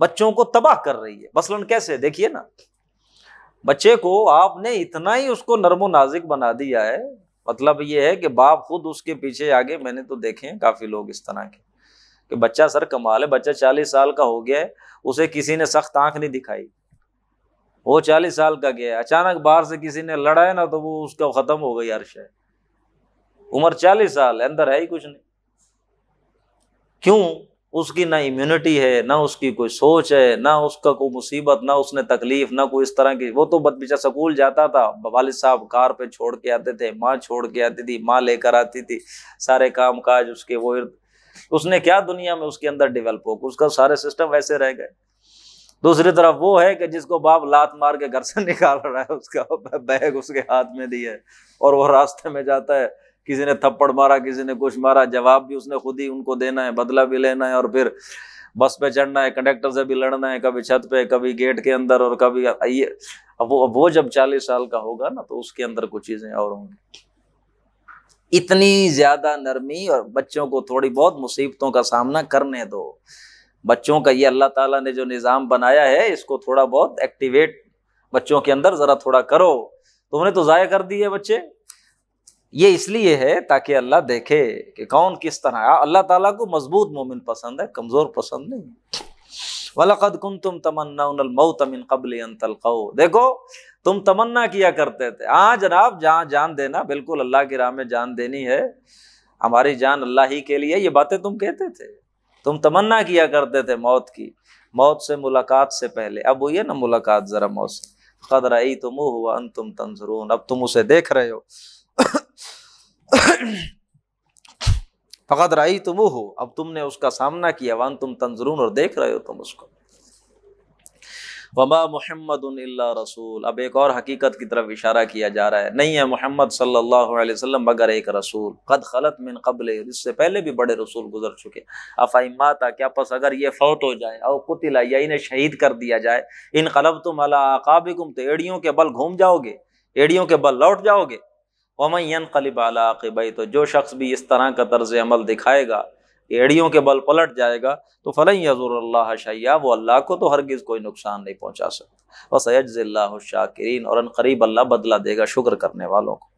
A: बच्चों को तबाह कर रही है मसलन कैसे देखिए ना बच्चे को आपने इतना ही उसको नरमो नाजिक बना दिया है मतलब ये है कि बाप खुद उसके पीछे आगे मैंने तो देखे हैं काफ़ी लोग इस तरह के कि बच्चा सर कमाल है बच्चा चालीस साल का हो गया है उसे किसी ने सख्त आंख नहीं दिखाई वो चालीस साल का गया है अचानक बाहर से किसी ने लड़ा है ना तो वो उसका ख़त्म हो गई अर्श है उम्र चालीस साल अंदर है ही कुछ नहीं क्यों उसकी ना इम्यूनिटी है ना उसकी कोई सोच है ना उसका कोई मुसीबत ना उसने तकलीफ ना कोई इस तरह की वो तो बच्चा स्कूल जाता था वाल साहब कार पे छोड़ के आते थे माँ छोड़ के आती थी माँ लेकर आती थी सारे काम काज उसके वो उसने क्या दुनिया में उसके अंदर डेवलप हो उसका सारे सिस्टम वैसे रह गए दूसरी तरफ वो है कि जिसको बाप लात मार के घर से निकाल रहा है उसका बैग उसके हाथ में दिया है और वो रास्ते में जाता है किसी ने थप्पड़ मारा किसी ने कुछ मारा जवाब भी उसने खुद ही उनको देना है बदला भी लेना है और फिर बस पे चढ़ना है कंडक्टर से भी लड़ना है कभी छत पे कभी गेट के अंदर और कभी ये अब वो वो जब चालीस साल का होगा ना तो उसके अंदर कुछ चीज़ें और होंगी इतनी ज्यादा नरमी और बच्चों को थोड़ी बहुत मुसीबतों का सामना करने दो बच्चों का ये अल्लाह ताला ने जो निज़ाम बनाया है इसको थोड़ा बहुत एक्टिवेट बच्चों के अंदर ज़रा थोड़ा करो तुमने तो ज़ाया कर दिए बच्चे ये इसलिए है ताकि अल्लाह देखे कि कौन किस तरह अल्लाह ताला को मजबूत मोमिन पसंद है कमज़ोर पसंद नहीं वलकद कुम तुम तमन्नाउनमऊत मिन कबल तलकौ देखो तुम तमन्ना किया करते थे हाँ जनाब जहाँ जान देना बिल्कुल अल्लाह की राह में जान देनी है हमारी जान अल्लाह ही के लिए ये बातें तुम कहते थे तुम तमन्ना किया करते थे मौत की मौत से मुलाकात से पहले अब वो ये ना मुलाकात ज़रा मौत से कद रही तुम हुआ अन तुम तंजरून अब तुम उसे देख रहे हो फ़कत रही तुम हो अब तुमने उसका सामना किया वन तुम तंजरून और देख रहे हो तुम उसको वबा मोहम्मद रसूल अब एक और हकीकत की तरफ इशारा किया जा रहा है नहीं है मोहम्मद सल्लल्लाहु अलैहि वसल्लम मगर एक रसूल कद खलत मिन कबल इससे पहले भी बड़े रसूल गुजर चुके अफाइमा था क्या पस अगर ये फौत हो जाए और कुतिला या इन्हें शहीद कर दिया जाए इन कलब तुम अला आकाबिकुम तो एड़ियों के बल घूम जाओगे एड़ियों के बल लौट जाओगे वमयन कलिब अला तो जो शख्स भी इस तरह का तर्ज अमल दिखाएगा एड़ियों के बल पलट जाएगा तो फ़लन यज़ुरल्ला शैया वो अल्लाह को तो हरगिज़ कोई नुकसान नहीं पहुँचा सकता बस सैजल्ला शाकिरीन और करीब अल्लाह बदला देगा शुक्र करने वालों को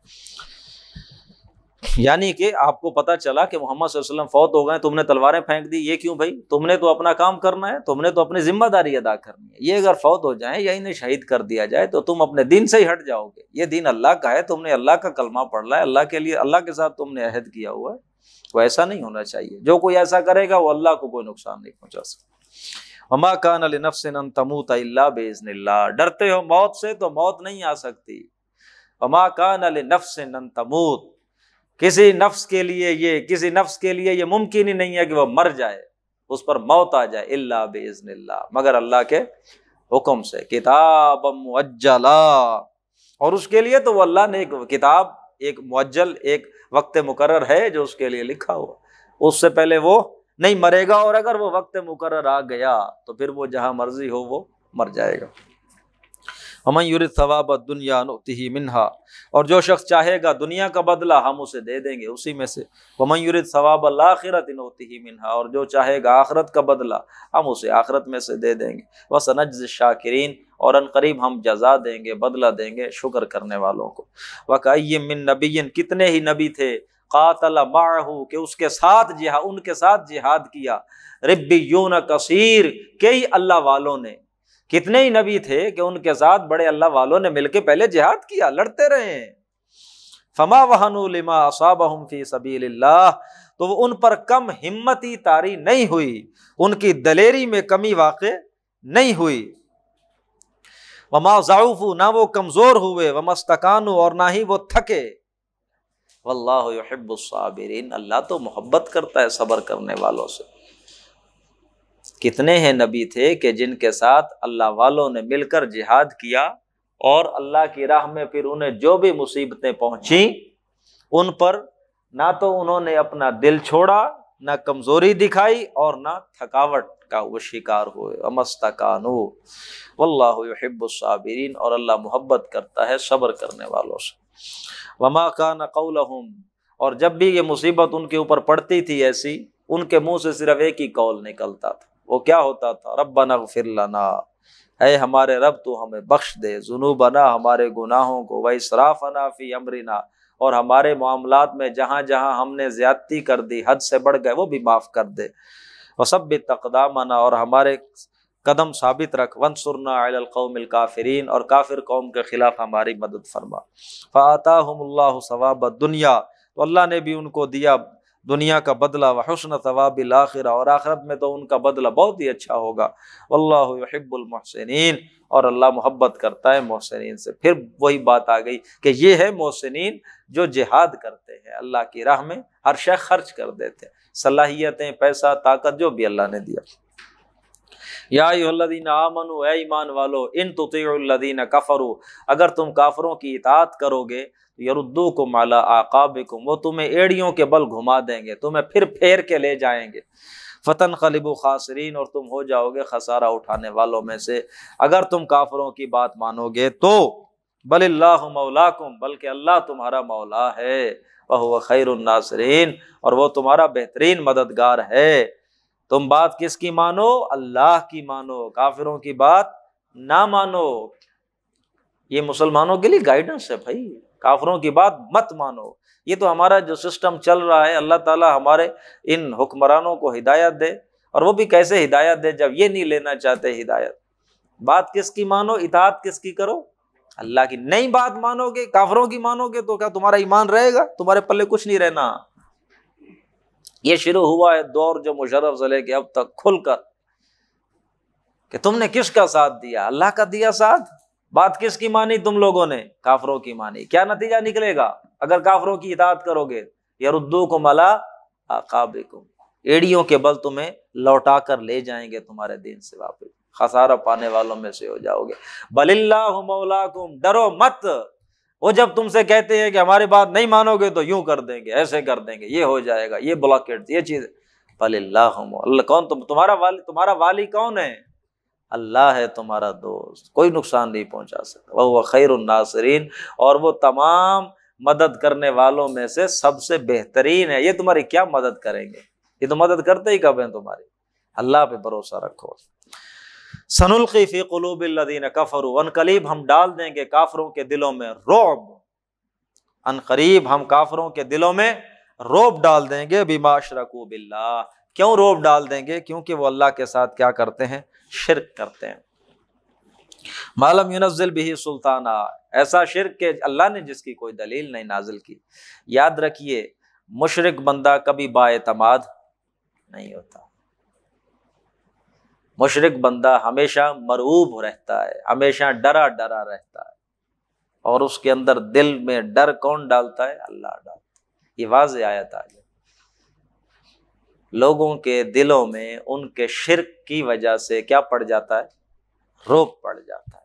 A: यानी कि आपको पता चला कि मोहम्मद फौत हो गए तुमने तलवारें फेंक दी ये क्यों भाई तुमने तो अपना काम करना है तुमने तो अपनी जिम्मेदारी अदा करनी है ये अगर फौत हो जाए या इन्हें शहीद कर दिया जाए तो तुम अपने दिन से ही हट जाओगे ये दिन अल्लाह का है तुमने अल्लाह का कलमा पढ़ है अल्लाह के लिए अल्लाह के साथ तुमने अहद किया हुआ है तो ऐसा नहीं होना चाहिए जो कोई ऐसा करेगा वो अल्लाह को कोई नुकसान नहीं पहुंचा सकता अमा कान अली नफसन तमूत बेज बेजनल्ला डरते हो मौत से तो मौत नहीं आ सकती अमा कान अली नफसन तमूत किसी नफ्स के लिए ये किसी नफ्स के लिए ये मुमकिन ही नहीं है कि वह मर जाए उस पर मौत आ जाए अल्ला बेजनल्ला मगर अल्लाह के हुक्म से किताब मुअज्जला और उसके लिए तो वो अल्लाह ने एक किताब एक मुअज्जल एक वक्त मुकर है जो उसके लिए लिखा हुआ उससे पहले वो नहीं मरेगा और अगर वो वक्त मुकर आ गया तो फिर वो जहाँ मर्जी हो वो मर जाएगा हमयूर यूरित सवाब दुनिया ही मिनहा और जो शख्स चाहेगा दुनिया का बदला हम उसे दे देंगे उसी में से वमन यूरित सवाब आखिरत ही मिनहा और जो चाहेगा आखरत का बदला हम उसे आखरत में से दे देंगे वसनज सनज शाकिरीन और करीब हम जजा देंगे बदला देंगे शुक्र करने वालों को वकाइय मिन नबीन कितने ही नबी थे कातल माहू के उसके साथ जिहा उनके साथ जिहाद किया रिब्बी यून कसीर कई अल्लाह वालों ने कितने ही नबी थे कि उनके साथ बड़े अल्लाह वालों ने मिलकर पहले जिहाद किया लड़ते रहे फमा वहन असाबहम फी सबील्लाह तो उन पर कम हिम्मती तारी नहीं हुई उनकी दलेरी में कमी वाक़ नहीं हुई व वमा ज़ाऊफ़ू ना वो कमज़ोर हुए व वमस्तकानु और ना ही वो थके वल्लाबिन अल्लाह तो मोहब्बत करता है सबर करने वालों से कितने हैं नबी थे कि जिनके साथ अल्लाह वालों ने मिलकर जिहाद किया और अल्लाह की राह में फिर उन्हें जो भी मुसीबतें पहुंची उन पर ना तो उन्होंने अपना दिल छोड़ा ना कमज़ोरी दिखाई और ना थकावट का वो शिकार हो अमस्तकान हो वल्लाबरीन और अल्लाह मोहब्बत करता है सब्र करने वालों से वमा का नकौल और जब भी ये मुसीबत उनके ऊपर पड़ती थी ऐसी उनके मुंह से सिर्फ एक ही कौल निकलता था वो क्या होता था रब न फिर है हमारे रब तो हमें बख्श दे जुनू बना हमारे गुनाहों को वही सराफना फ़ी अमरीना और हमारे मामला में जहाँ जहाँ हमने ज्यादती कर दी हद से बढ़ गए वो भी माफ़ कर दे वसब तकदामना और हमारे कदम साबित रख वन सुरनाकौमिल काफरीन और काफिर कौम के ख़िलाफ़ हमारी मदद फरमा फ़ाता हमल्ला सवाब दुनिया तो अल्लाह ने भी उनको दिया दुनिया का बदला व हसन तवाबिल आखिर और आखरत में तो उनका बदला बहुत ही अच्छा होगा वल्लाहबुलमहसिन और अल्लाह मोहब्बत करता है मोहसिन से फिर वही बात आ गई कि ये है मोहसिन जो जिहाद करते हैं अल्लाह की राह में हर शे खर्च कर देते हैं सलाहियतें पैसा ताकत जो भी अल्लाह ने दिया यादीन आमन ईमान वालो इन तुतीदीन कफ़रू अगर तुम काफ़रों की इतात करोगे तो यरुद्दू को माला आकाब वो तुम्हें एड़ियों के बल घुमा देंगे तुम्हें फिर फेर के ले जाएंगे फ़तन खलिब खासरीन और तुम हो जाओगे खसारा उठाने वालों में से अगर तुम काफ़रों की बात मानोगे तो बल मौलाकुम बल्कि अल्लाह तुम्हारा मौला है वह खैर नासरीन और वो तुम्हारा बेहतरीन मददगार है तुम बात किसकी मानो अल्लाह की मानो काफिरों की बात ना मानो ये मुसलमानों के लिए गाइडेंस है भाई काफरों की बात मत मानो ये तो हमारा जो सिस्टम चल रहा है अल्लाह ताला हमारे इन हुक्मरानों को हिदायत दे और वो भी कैसे हिदायत दे जब ये नहीं लेना चाहते हिदायत बात किसकी मानो इतात किसकी करो अल्लाह की नई बात मानोगे काफरों की मानोगे तो क्या तुम्हारा ईमान रहेगा तुम्हारे पल्ले कुछ नहीं रहना ये शुरू हुआ है दौर जो मुशरफ जले के अब तक खुलकर कि तुमने किसका साथ दिया अल्लाह का दिया साथ बात किसकी मानी तुम लोगों ने काफरों की मानी क्या नतीजा निकलेगा अगर काफरों की इतात करोगे यरुद्दू को मला आकाबिकुम एड़ियों के बल तुम्हें लौटा कर ले जाएंगे तुम्हारे दिन से वापस खसारा पाने वालों में से हो जाओगे बलिल्ला मौलाकुम डरो मत वो जब तुमसे कहते हैं कि हमारी बात नहीं मानोगे तो यूं कर देंगे ऐसे कर देंगे ये हो जाएगा ये ब्लॉकेट ये चीज अल्लाह कौन तुम तुम्हारा वाली तुम्हारा वाली कौन है अल्लाह है तुम्हारा दोस्त कोई नुकसान नहीं पहुंचा सकता वह खैर नासरीन और वो तमाम मदद करने वालों में से सबसे बेहतरीन है ये तुम्हारी क्या मदद करेंगे ये तो मदद करते ही कब है तुम्हारी अल्लाह पे भरोसा रखो सनुल्की फ़ी कलूबिल्लिन कफर वन करीब हम डाल देंगे काफरों के दिलों में रोब अन करीब हम काफरों के दिलों में रोब डाल देंगे बिमाशरकू बिल्ला क्यों रोब डाल देंगे क्योंकि वो अल्लाह के साथ क्या करते हैं शिरक करते हैं मालम यूनजिल भी सुल्ताना ऐसा शिरक के अल्लाह ने जिसकी कोई दलील नहीं नाजिल की याद रखिए मुशरक बंदा कभी बातमाद नहीं होता मुशरक बंदा हमेशा मरूब रहता है हमेशा डरा डरा रहता है और उसके अंदर दिल में डर कौन डालता है अल्लाह डालता है ये वाज आयत आ जाए लोगों के दिलों में उनके शिरक की वजह से क्या पड़ जाता है रोप पड़ जाता है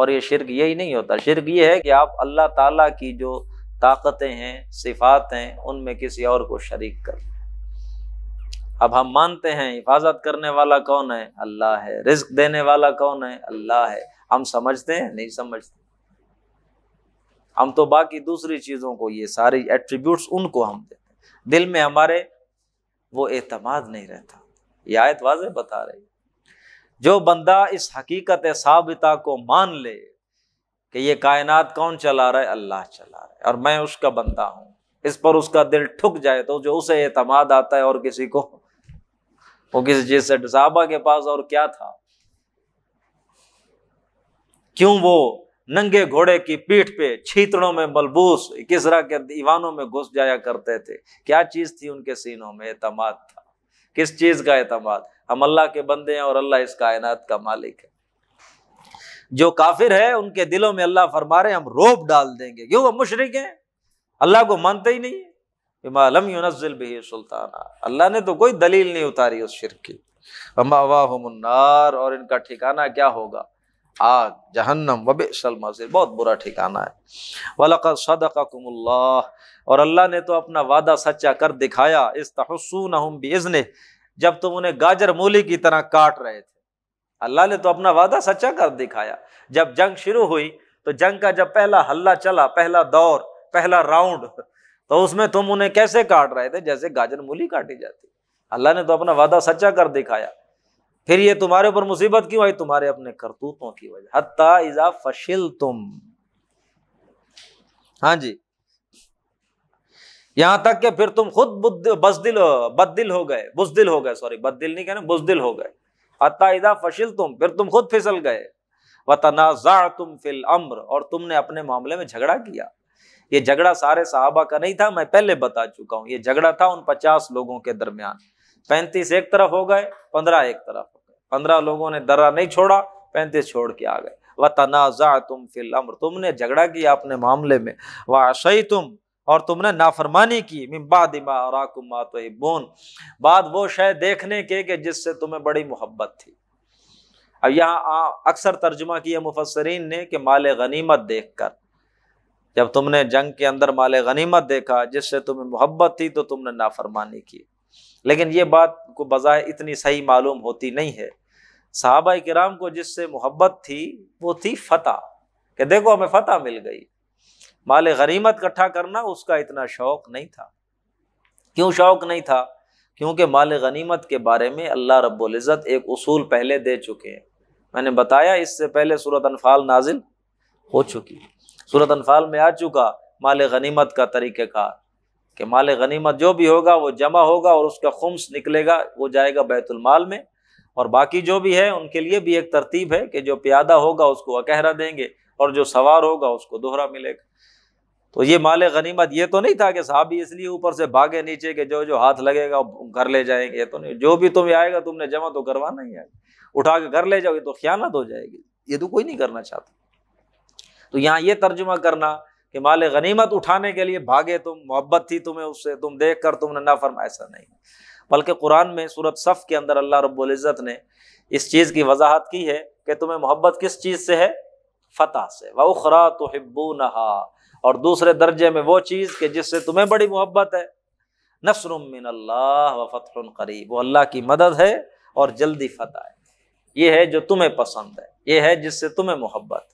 A: और ये शिरक यही नहीं होता शिरक ये है कि आप अल्लाह ताला की जो ताकतें हैं सिफात हैं उनमें किसी और को शरीक कर अब हम मानते हैं हिफाजत करने वाला कौन है अल्लाह है रिस्क देने वाला कौन है अल्लाह है हम समझते हैं नहीं समझते हम तो बाकी दूसरी चीज़ों को ये सारी एट्रीब्यूट्स उनको हम देते हैं दिल में हमारे वो एतमाद नहीं रहता ये आयत वाज बता रही जो बंदा इस हकीकत साबिता को मान ले कि ये कायनात कौन चला रहा है अल्लाह चला रहा है और मैं उसका बंदा हूँ इस पर उसका दिल ठुक जाए तो जो उसे एतमाद आता है और किसी को वो किस चीज से साहबा के पास और क्या था क्यों वो नंगे घोड़े की पीठ पे छीतड़ों में बलबूस किसरा के दीवानों में घुस जाया करते थे क्या चीज थी उनके सीनों में एतमाद था किस चीज का एतमाद हम अल्लाह के बंदे हैं और अल्लाह इस कायनात का मालिक है जो काफिर है उनके दिलों में अल्लाह फरमा रहे हम रोप डाल देंगे क्यों वो मुशरक हैं अल्लाह को मानते ही नहीं इमालम यूनजिल बही सुल्ताना अल्लाह ने तो कोई दलील नहीं उतारी उस शिर की अमावाहमन्नार और इनका ठिकाना क्या होगा आग जहन्नम वब सलमजिर बहुत बुरा ठिकाना है वलक सदकुमल्ला और अल्लाह ने तो अपना वादा सच्चा कर दिखाया इस तहसून हम बेजन जब तुम उन्हें गाजर मूली की तरह काट रहे थे अल्लाह ने तो अपना वादा सच्चा कर दिखाया जब जंग शुरू हुई तो जंग का जब पहला हल्ला चला पहला दौर पहला राउंड तो उसमें तुम उन्हें कैसे काट रहे थे जैसे गाजर मूली काटी जाती अल्लाह ने तो अपना वादा सच्चा कर दिखाया फिर ये तुम्हारे ऊपर मुसीबत क्यों आई तुम्हारे अपने करतूतों की वजह हत्ता इजा फशिल तुम हाँ जी यहां तक कि फिर तुम खुद बजदिल बददिल हो गए बुजदिल हो गए सॉरी बददिल नहीं कहना बुजदिल हो गए हत्ता इजा फशिल तुम फिर तुम खुद फिसल गए व तनाजा तुम फिल अम्र और तुमने अपने मामले में झगड़ा किया ये झगड़ा सारे साहबा का नहीं था मैं पहले बता चुका हूँ ये झगड़ा था उन पचास लोगों के दरमियान पैंतीस एक तरफ हो गए पंद्रह एक तरफ हो गए पंद्रह लोगों ने दर्रा नहीं छोड़ा पैंतीस छोड़ के आ गए व तनाजा तुम फिल अम्र तुमने झगड़ा किया अपने मामले में वह अशई तुम और तुमने नाफरमानी की मिम्बादिमाकुमा बोन बाद वो शायद देखने के के जिससे तुम्हें बड़ी मोहब्बत थी अब यहाँ अक्सर तर्जुमा किया मुफसरीन ने कि माल गनीमत देख कर जब तुमने जंग के अंदर माल गनीमत देखा जिससे तुम्हें मोहब्बत थी तो तुमने नाफरमानी की लेकिन ये बात को बजाय इतनी सही मालूम होती नहीं है साहबा कराम को जिससे मोहब्बत थी वो थी फतह कि देखो हमें फतह मिल गई माल गनीमत इकट्ठा करना उसका इतना शौक नहीं था क्यों शौक नहीं था क्योंकि माल गनीमत के बारे में अल्लाह रब्ज़त एक उसूल पहले दे चुके हैं मैंने बताया इससे पहले सूरत अनफाल नाजिल हो चुकी है सूरत अनफाल में आ चुका माल गनीमत का तरीक़ार कि माल गनीमत जो भी होगा वो जमा होगा और उसका खुम्स निकलेगा वो जाएगा बैतुलमाल में और बाकी जो भी है उनके लिए भी एक तरतीब है कि जो प्यादा होगा उसको अकहरा देंगे और जो सवार होगा उसको दोहरा मिलेगा तो ये माल गनीमत ये तो नहीं था कि साहबी इसलिए ऊपर से भागे नीचे के जो जो हाथ लगेगा घर ले जाएंगे ये तो नहीं जो भी तुम्हें आएगा तुमने जमा तो करवाना ही आएगा उठा के घर ले जाओगे तो ख्यानत हो जाएगी ये तो कोई नहीं करना चाहता तो यहाँ ये तर्जुमा करना कि माल गनीमत उठाने के लिए भागे तुम मोहब्बत थी तुम्हें उससे तुम देख कर तुमने ना फरमा ऐसा नहीं बल्कि कुरान में सूरत सफ़ के अंदर अल्लाह रब्ज़त ने इस चीज़ की वजाहत की है कि तुम्हें मोहब्बत किस चीज़ से है फ़तह से व उखरा तो हिब्बू नहा और दूसरे दर्जे में वो चीज़ कि जिससे तुम्हें बड़ी मोहब्बत है नसरुमिन अल्लाह व फ़तह करीब वो अल्लाह की मदद है और जल्दी फतह है ये है जो तुम्हें पसंद है ये है जिससे तुम्हें मोहब्बत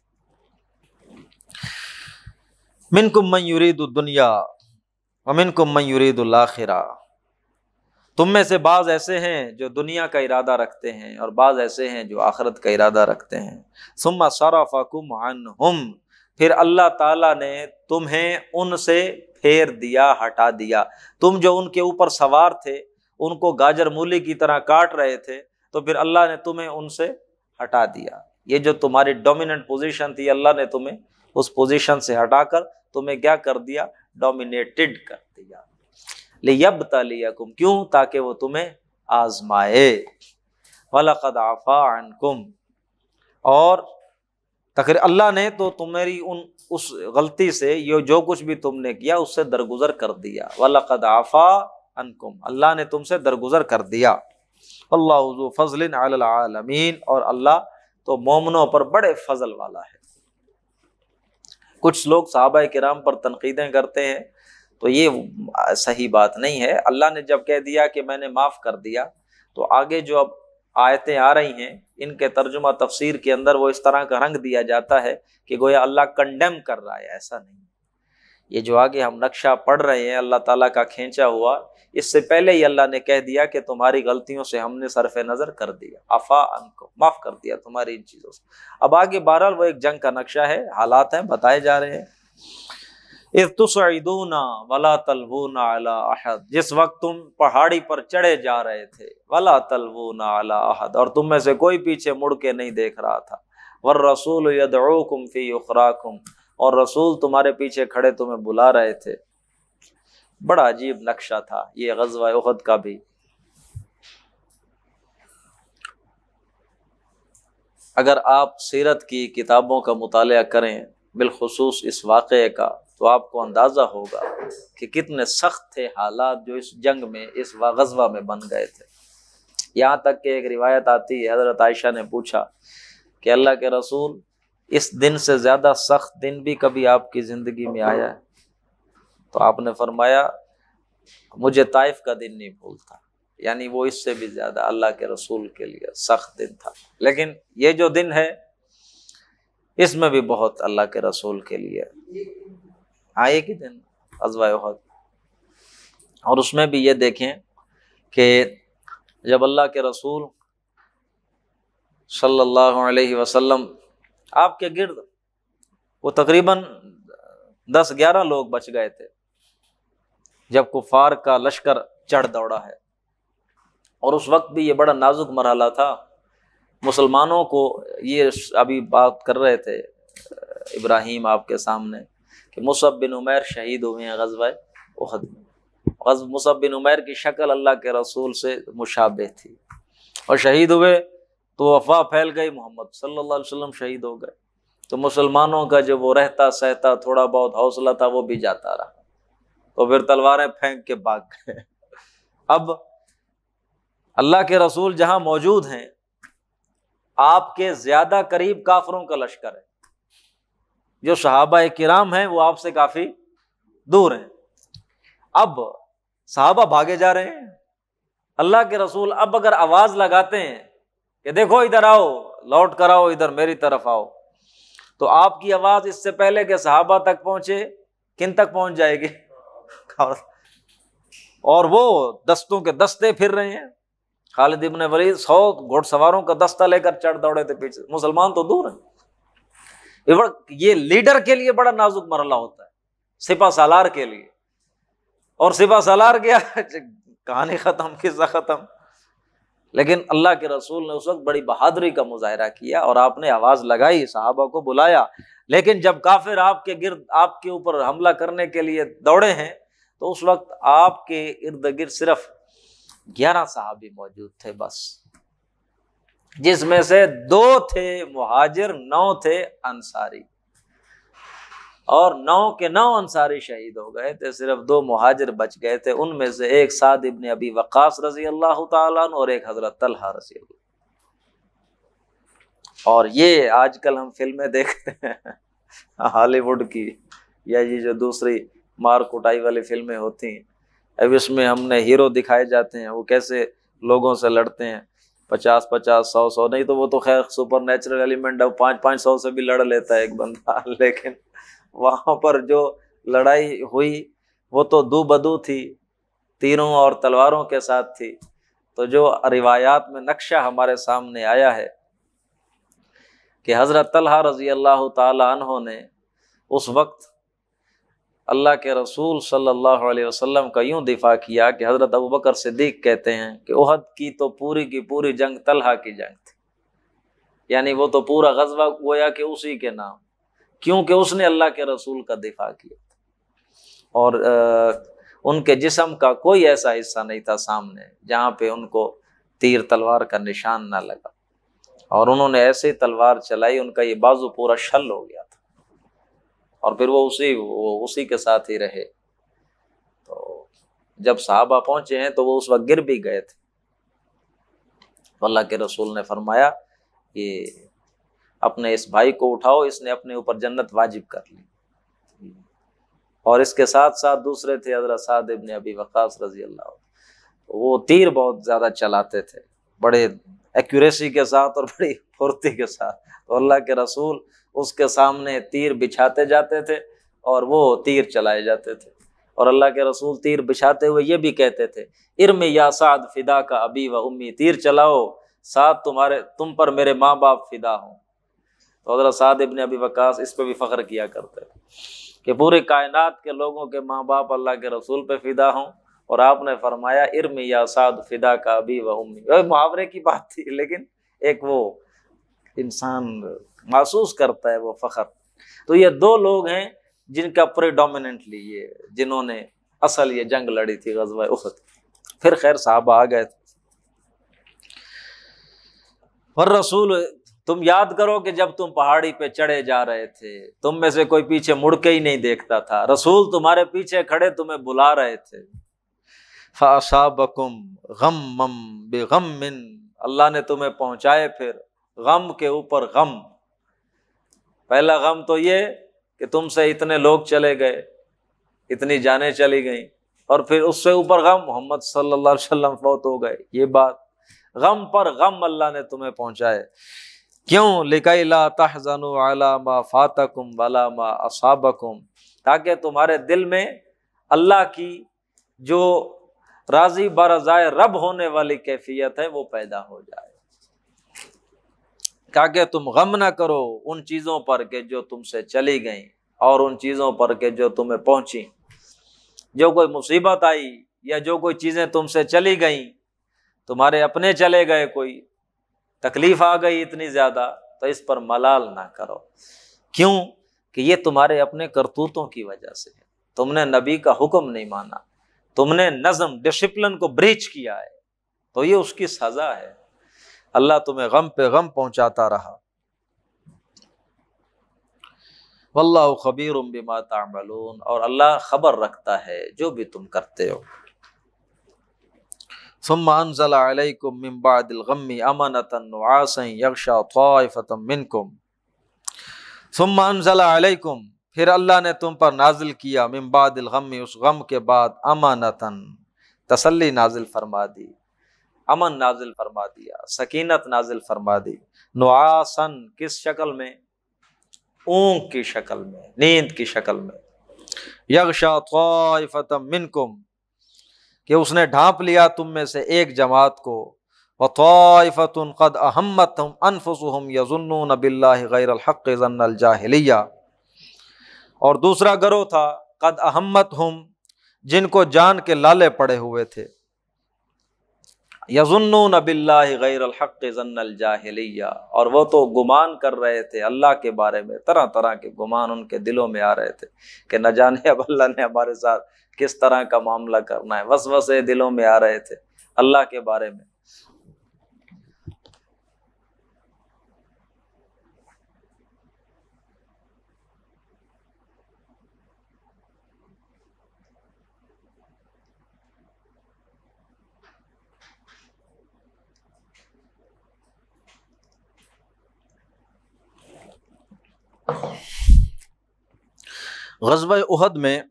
A: मिन कुम युरीदुनिया अमिन कुम युरीदुल्लाखिरा तुम में से बाज़ ऐसे हैं जो दुनिया का इरादा रखते हैं और बाज़ ऐसे हैं जो आखरत का इरादा रखते हैं सुम्मा फ़ाकुम हम फिर अल्लाह ताला ने तुम्हें उनसे फेर दिया हटा दिया तुम जो उनके ऊपर सवार थे उनको गाजर मूली की तरह काट रहे थे तो फिर अल्लाह ने तुम्हें उनसे हटा दिया ये जो तुम्हारी डोमिनेंट पोजिशन थी अल्लाह ने तुम्हें उस पोजिशन से हटाकर तुम्हें क्या कर दिया डोमिनेटेड कर दिया लियब कुम क्यों ताकि वो तुम्हें आजमाए वलकदाफा अनकुम और तकर अल्लाह ने तो तुम्हारी उन उस गलती से ये जो कुछ भी तुमने किया उससे दरगुजर कर दिया वलकदाफा अनकुम अल्लाह ने तुमसे दरगुजर कर दिया अल्लाह फजलिन आलमीन और अल्लाह तो मोमनों पर बड़े फजल वाला है कुछ लोग साहबा कराम पर तनकीदें करते हैं तो ये सही बात नहीं है अल्लाह ने जब कह दिया कि मैंने माफ़ कर दिया तो आगे जो अब आयतें आ रही हैं इनके तर्जुमा तफसीर के अंदर वो इस तरह का रंग दिया जाता है कि गोया अल्लाह कंडेम कर रहा है ऐसा नहीं ये जो आगे हम नक्शा पढ़ रहे हैं अल्लाह ताला का खींचा हुआ इससे पहले ही अल्लाह ने कह दिया कि तुम्हारी गलतियों से हमने सरफ नज़र कर दिया अफा अनको माफ़ कर दिया तुम्हारी इन चीज़ों से अब आगे बहरहाल वो एक जंग का नक्शा है हालात हैं बताए जा रहे हैं इतुसना वला तलबूना अला अहद जिस वक्त तुम पहाड़ी पर चढ़े जा रहे थे वला तलबूना अला अहद और तुम में से कोई पीछे मुड़ के नहीं देख रहा था वर रसूल यदुकुम फ़ी उखराकुम और रसूल तुम्हारे पीछे खड़े तुम्हें बुला रहे थे बड़ा अजीब नक्शा था ये गजवा उहद का भी अगर आप सीरत की किताबों का मुताल करें बिलखसूस इस वाक़े का तो आपको अंदाज़ा होगा कि कितने सख्त थे हालात जो इस जंग में इस गजवा में बन गए थे यहाँ तक कि एक रिवायत आती है हज़रत आयशा ने पूछा कि अल्लाह के रसूल इस दिन से ज्यादा सख्त दिन भी कभी आपकी जिंदगी में आया है तो आपने फरमाया मुझे ताइफ का दिन नहीं भूलता यानी वो इससे भी ज्यादा अल्लाह के रसूल के लिए सख्त दिन था लेकिन ये जो दिन है इसमें भी बहुत अल्लाह के रसूल के लिए आए हाँ, कि दिन अजवा और उसमें भी ये देखें कि जब अल्लाह के रसूल सल्लल्लाहु अलैहि वसल्लम आपके गिर्द वो तकरीबन दस ग्यारह लोग बच गए थे जब कुफार का लश्कर चढ़ दौड़ा है और उस वक्त भी ये बड़ा नाजुक मरहला था मुसलमानों को ये अभी बात कर रहे थे इब्राहिम आपके सामने कि मुसब बिन उमैर शहीद हुए हैं गजब उहद में मुसब बिन उमैर की शक्ल अल्लाह के रसूल से मुशाबे थी और शहीद हुए तो अफवाह फैल गई मोहम्मद सल्लल्लाहु अलैहि वसल्लम शहीद हो गए तो मुसलमानों का जो वो रहता सहता थोड़ा बहुत हौसला था वो भी जाता रहा तो फिर तलवारें फेंक के भाग गए अब अल्लाह के रसूल जहां मौजूद हैं आपके ज्यादा करीब काफरों का लश्कर है जो सहाबा किराम हैं वो आपसे काफी दूर हैं अब सहाबा भागे जा रहे हैं अल्लाह के रसूल अब अगर आवाज लगाते हैं कि देखो इधर आओ लौट कर आओ इधर मेरी तरफ आओ तो आपकी आवाज़ इससे पहले के सहाबा तक पहुंचे किन तक पहुंच जाएगी और वो दस्तों के दस्ते फिर रहे हैं खालिद इबन वलीद सौ घोड़सवारों का दस्ता लेकर चढ़ दौड़े थे पीछे मुसलमान तो दूर है ये लीडर के लिए बड़ा नाजुक मरला होता है सिपा सालार के लिए और सिपा सालार क्या कहानी खत्म किस्सा खत्म लेकिन अल्लाह के रसूल ने उस वक्त बड़ी बहादुरी का मुजाहरा किया और आपने आवाज़ लगाई साहबा को बुलाया लेकिन जब काफिर आपके गिर्द आपके ऊपर हमला करने के लिए दौड़े हैं तो उस वक्त आपके इर्द गिर्द सिर्फ ग्यारह साहबी मौजूद थे बस जिसमें से दो थे मुहाजिर नौ थे अंसारी और नौ के नौ अंसारी शहीद हो गए थे सिर्फ दो महाजर बच गए थे उनमें से एक साद इबन अबी वक़ास रजी अल्लाह तन और एक हज़रत तलहा रसी और ये आजकल हम फिल्में देखते हैं हॉलीवुड की या ये जो दूसरी मार कुटाई वाली फिल्में होती हैं अब इसमें हमने हीरो दिखाए जाते हैं वो कैसे लोगों से लड़ते हैं पचास पचास सौ सौ नहीं तो वो तो खैर सुपर नेचुरल एलिमेंट है पाँच पाँच सौ से भी लड़ लेता है एक बंदा लेकिन वहाँ पर जो लड़ाई हुई वो तो दो बदू थी तीरों और तलवारों के साथ थी तो जो रिवायात में नक्शा हमारे सामने आया है कि हज़रत तलहा रज़ी अल्लाह तहों ने उस वक्त अल्लाह के रसूल सल्लल्लाहु अलैहि वसल्लम का यूँ दिफा किया कि हज़रत अबू बकर सिद्दीक कहते हैं कि उहद की तो पूरी की पूरी जंग तलहा की जंग थी यानी वो तो पूरा गजबा गोया कि उसी के नाम क्योंकि उसने अल्लाह के रसूल का दिफा किया था और उनके जिसम का कोई ऐसा हिस्सा नहीं था सामने जहां पे उनको तीर तलवार का निशान ना लगा और उन्होंने ऐसे तलवार चलाई उनका ये बाजू पूरा शल हो गया था और फिर वो उसी वो उसी के साथ ही रहे तो जब साहबा पहुंचे हैं तो वो उस वक्त गिर भी गए थे तो अल्लाह के रसूल ने फरमाया ये अपने इस भाई को उठाओ इसने अपने ऊपर जन्नत वाजिब कर ली और इसके साथ साथ दूसरे थे हजरत साद इबन वक़ास रजी अल्लाह वो तीर बहुत ज़्यादा चलाते थे बड़े एक्यूरेसी के साथ और बड़ी फुर्ती के साथ तो अल्लाह के रसूल उसके सामने तीर बिछाते जाते थे और वो तीर चलाए जाते थे और अल्लाह के रसूल तीर बिछाते हुए ये भी कहते थे इर्म या साद फिदा का अबी व उम्मी तीर चलाओ साथ तुम्हारे तुम पर मेरे माँ बाप फिदा हों तो हजरत साद इबन अबी वकास इस पर भी फ़ख्र किया करते हैं कि पूरे कायनात के लोगों के माँ बाप अल्लाह के रसूल पे फ़िदा हों और आपने फरमाया इर्म या साद फ़िदा का अभी व उम्मी मुहावरे की बात थी लेकिन एक वो इंसान महसूस करता है वो फ़ख्र तो ये दो लोग हैं जिनका प्रिडोमिनेंटली ये जिन्होंने असल ये जंग लड़ी थी गजब उहद फिर खैर साहब आ गए थे और रसूल तुम याद करो कि जब तुम पहाड़ी पे चढ़े जा रहे थे तुम में से कोई पीछे मुड़ के ही नहीं देखता था रसूल तुम्हारे पीछे खड़े तुम्हें बुला रहे थे फासाबकुम गम मम गम मिन अल्लाह ने तुम्हें पहुंचाए फिर गम के ऊपर गम पहला गम तो ये कि तुमसे इतने लोग चले गए इतनी जाने चली गई और फिर उससे ऊपर गम मोहम्मद सल्लल्लाहु अलैहि वसल्लम फौत हो गए ये बात गम पर गम अल्लाह ने तुम्हें पहुंचाए क्यों ला तहजन वाला मा फातकुम वाला मा असाबकुम ताकि तुम्हारे दिल में अल्लाह की जो राजी बरजाए रब होने वाली कैफियत है वो पैदा हो जाए ताकि तुम गम ना करो उन चीज़ों पर के जो तुमसे चली गई और उन चीज़ों पर के जो तुम्हें पहुंची जो कोई मुसीबत आई या जो कोई चीज़ें तुमसे चली गई तुम्हारे अपने चले गए कोई तकलीफ आ गई इतनी ज़्यादा तो इस पर मलाल ना करो क्यों कि ये तुम्हारे अपने करतूतों की वजह से है तुमने नबी का हुक्म नहीं माना तुमने नज़म डिसिप्लिन को ब्रीच किया है तो ये उसकी सज़ा है अल्लाह तुम्हें गम पे गम पहुंचाता रहा वल्लाह खबीर बिमा तामलून और अल्लाह खबर रखता है जो भी तुम करते हो फिर अल्लाह ने तुम पर नाजिल किया मिम्बादिलगमी उस गम के बाद अमानतन तसल्ली नाजिल फरमा दी अमन नाजिल फरमा दिया सकीनत नाजिल फरमा दी नुआसन किस शक्ल में ऊँग की शक्ल में नींद की शक्ल में यकशा मिनकुम कि उसने ढांप लिया तुम में से एक जमात को वतफ़तन और दूसरा गरो था कद अहमत हम जिनको जान के लाले पड़े हुए थे यजुन्न बिल्ला गैरहक़ जन्नजाहलिया और वो तो गुमान कर रहे थे अल्लाह के बारे में तरह तरह के गुमान उनके दिलों में आ रहे थे कि न जाने अब अल्लाह ने हमारे साथ किस तरह का मामला करना है वस वसे दिलों में आ रहे थे अल्लाह के बारे में गजब उहद में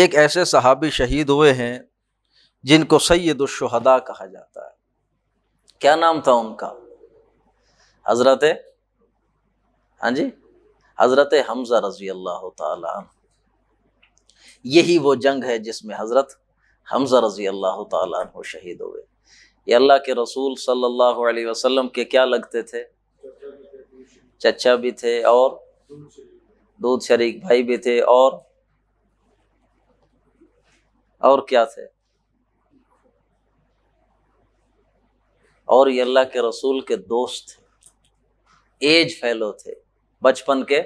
A: एक ऐसे सहाबी शहीद हुए हैं जिनको सैदुलशहदा कहा जाता है क्या नाम था उनका हजरत हाँ जी हजरत हमजा रजी अल्लाह तह यही वो जंग है जिसमें हजरत हमजा रजी अल्लाह तहीद हुए ये अल्लाह के रसूल सल्लल्लाहु अलैहि वसल्लम के क्या लगते थे चचा भी थे और दूध शरीक भाई भी थे और और क्या थे और ये अल्लाह के रसूल के दोस्त थे एज फैलो थे बचपन के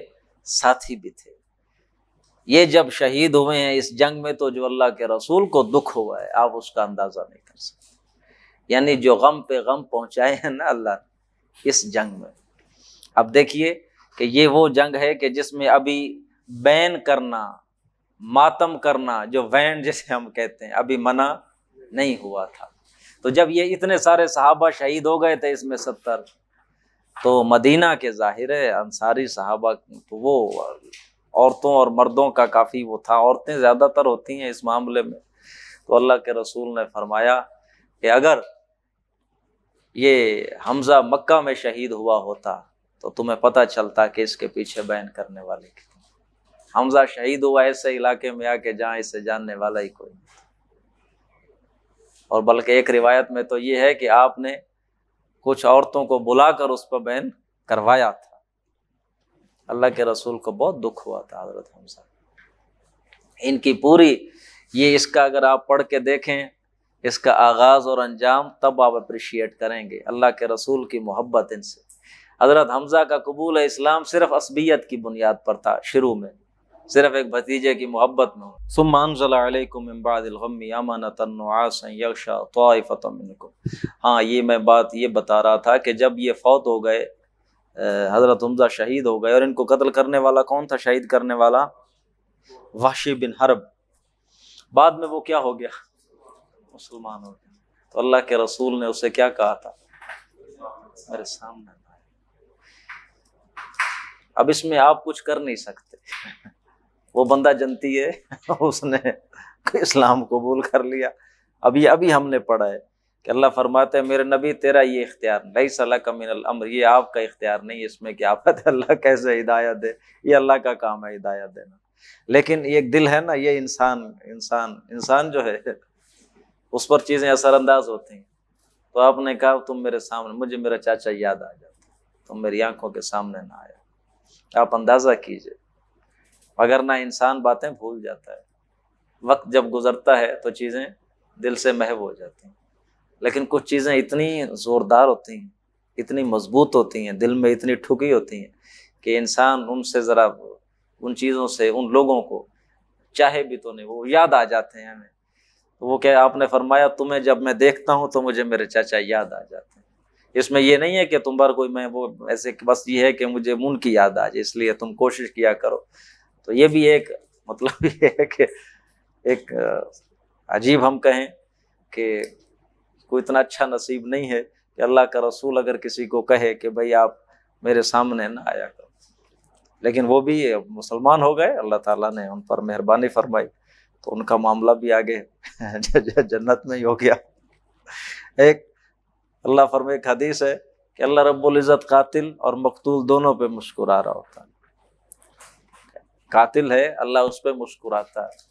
A: साथी भी थे ये जब शहीद हुए हैं इस जंग में तो जो अल्लाह के रसूल को दुख हुआ है आप उसका अंदाज़ा नहीं कर सकते यानी जो गम पे गम पहुंचाए हैं ना अल्लाह इस जंग में अब देखिए कि ये वो जंग है कि जिसमें अभी बैन करना मातम करना जो वैन जैसे हम कहते हैं अभी मना नहीं हुआ था तो जब ये इतने सारे सहाबा शहीद हो गए थे इसमें सत्तर तो मदीना के जाहिर है अंसारी सहाबा तो वो औरतों और मर्दों का काफ़ी वो था औरतें ज़्यादातर होती हैं इस मामले में तो अल्लाह के रसूल ने फरमाया कि अगर ये हमज़ा मक्का में शहीद हुआ होता तो तुम्हें पता चलता कि इसके पीछे बैन करने वाले हमजा शहीद हुआ ऐसे इलाके में आके जहाँ इसे जानने वाला ही कोई नहीं और बल्कि एक रिवायत में तो ये है कि आपने कुछ औरतों को बुलाकर उस पर बैन करवाया था अल्लाह के रसूल को बहुत दुख हुआ था हजरत हमजा इनकी पूरी ये इसका अगर आप पढ़ के देखें इसका आगाज़ और अंजाम तब आप अप्रिशिएट करेंगे अल्लाह के रसूल की मोहब्बत इनसे हज़रत हमज़ा का कबूल इस्लाम सिर्फ असबियत की बुनियाद पर था शुरू में सिर्फ एक भतीजे की मोहब्बत में सुमान हाँ ये मैं बात ये बता रहा था कि जब ये फौत हो गए हज़रत हमजा शहीद हो गए और इनको कत्ल करने वाला कौन था शहीद करने वाला वाशी बिन हरब बाद में वो क्या हो गया मुसलमान हो गया तो अल्लाह के रसूल ने उसे क्या कहा था मेरे सामने अब इसमें आप कुछ कर नहीं सकते वो बंदा जनती है उसने इस्लाम कबूल कर लिया अभी अभी हमने पढ़ा है कि अल्लाह फरमाते हैं मेरे नबी तेरा ये इख्तियार नहीं सला मिनल अमर ये आपका इख्तियार नहीं इसमें कि आप अल्लाह कैसे हिदायत दे ये अल्लाह का काम है हिदायत देना लेकिन ये दिल है ना ये इंसान इंसान इंसान जो है उस पर चीज़ें असरअंदाज होती हैं तो आपने कहा तुम मेरे सामने मुझे मेरा चाचा याद आ जाता तुम मेरी आंखों के सामने ना आया आप अंदाज़ा कीजिए अगर ना इंसान बातें भूल जाता है वक्त जब गुजरता है तो चीज़ें दिल से महव हो जाती हैं लेकिन कुछ चीज़ें इतनी ज़ोरदार होती हैं इतनी मजबूत होती हैं दिल में इतनी ठुकी होती हैं कि इंसान उनसे ज़रा उन चीज़ों से उन लोगों को चाहे भी तो नहीं वो याद आ जाते हैं हमें तो वो क्या आपने फरमाया तुम्हें जब मैं देखता हूँ तो मुझे मेरे चाचा याद आ जाते हैं इसमें ये नहीं है कि तुम बार कोई मैं वो ऐसे बस ये है कि मुझे मुन की याद आ जाए इसलिए तुम कोशिश किया करो तो ये भी एक मतलब ये है कि एक अजीब हम कहें कि कोई इतना अच्छा नसीब नहीं है कि अल्लाह का रसूल अगर किसी को कहे कि भाई आप मेरे सामने ना आया करो लेकिन वो भी मुसलमान हो गए अल्लाह ताला ने उन पर मेहरबानी फरमाई तो उनका मामला भी आगे जन्नत में ही हो गया एक अल्लाह फरमे एक हदीस है कि अल्लाह रब्ज़त कातिल और मकतूल दोनों पे मुस्कुरा रहा होता है कातिल है अल्लाह उस पर मुस्कुराता है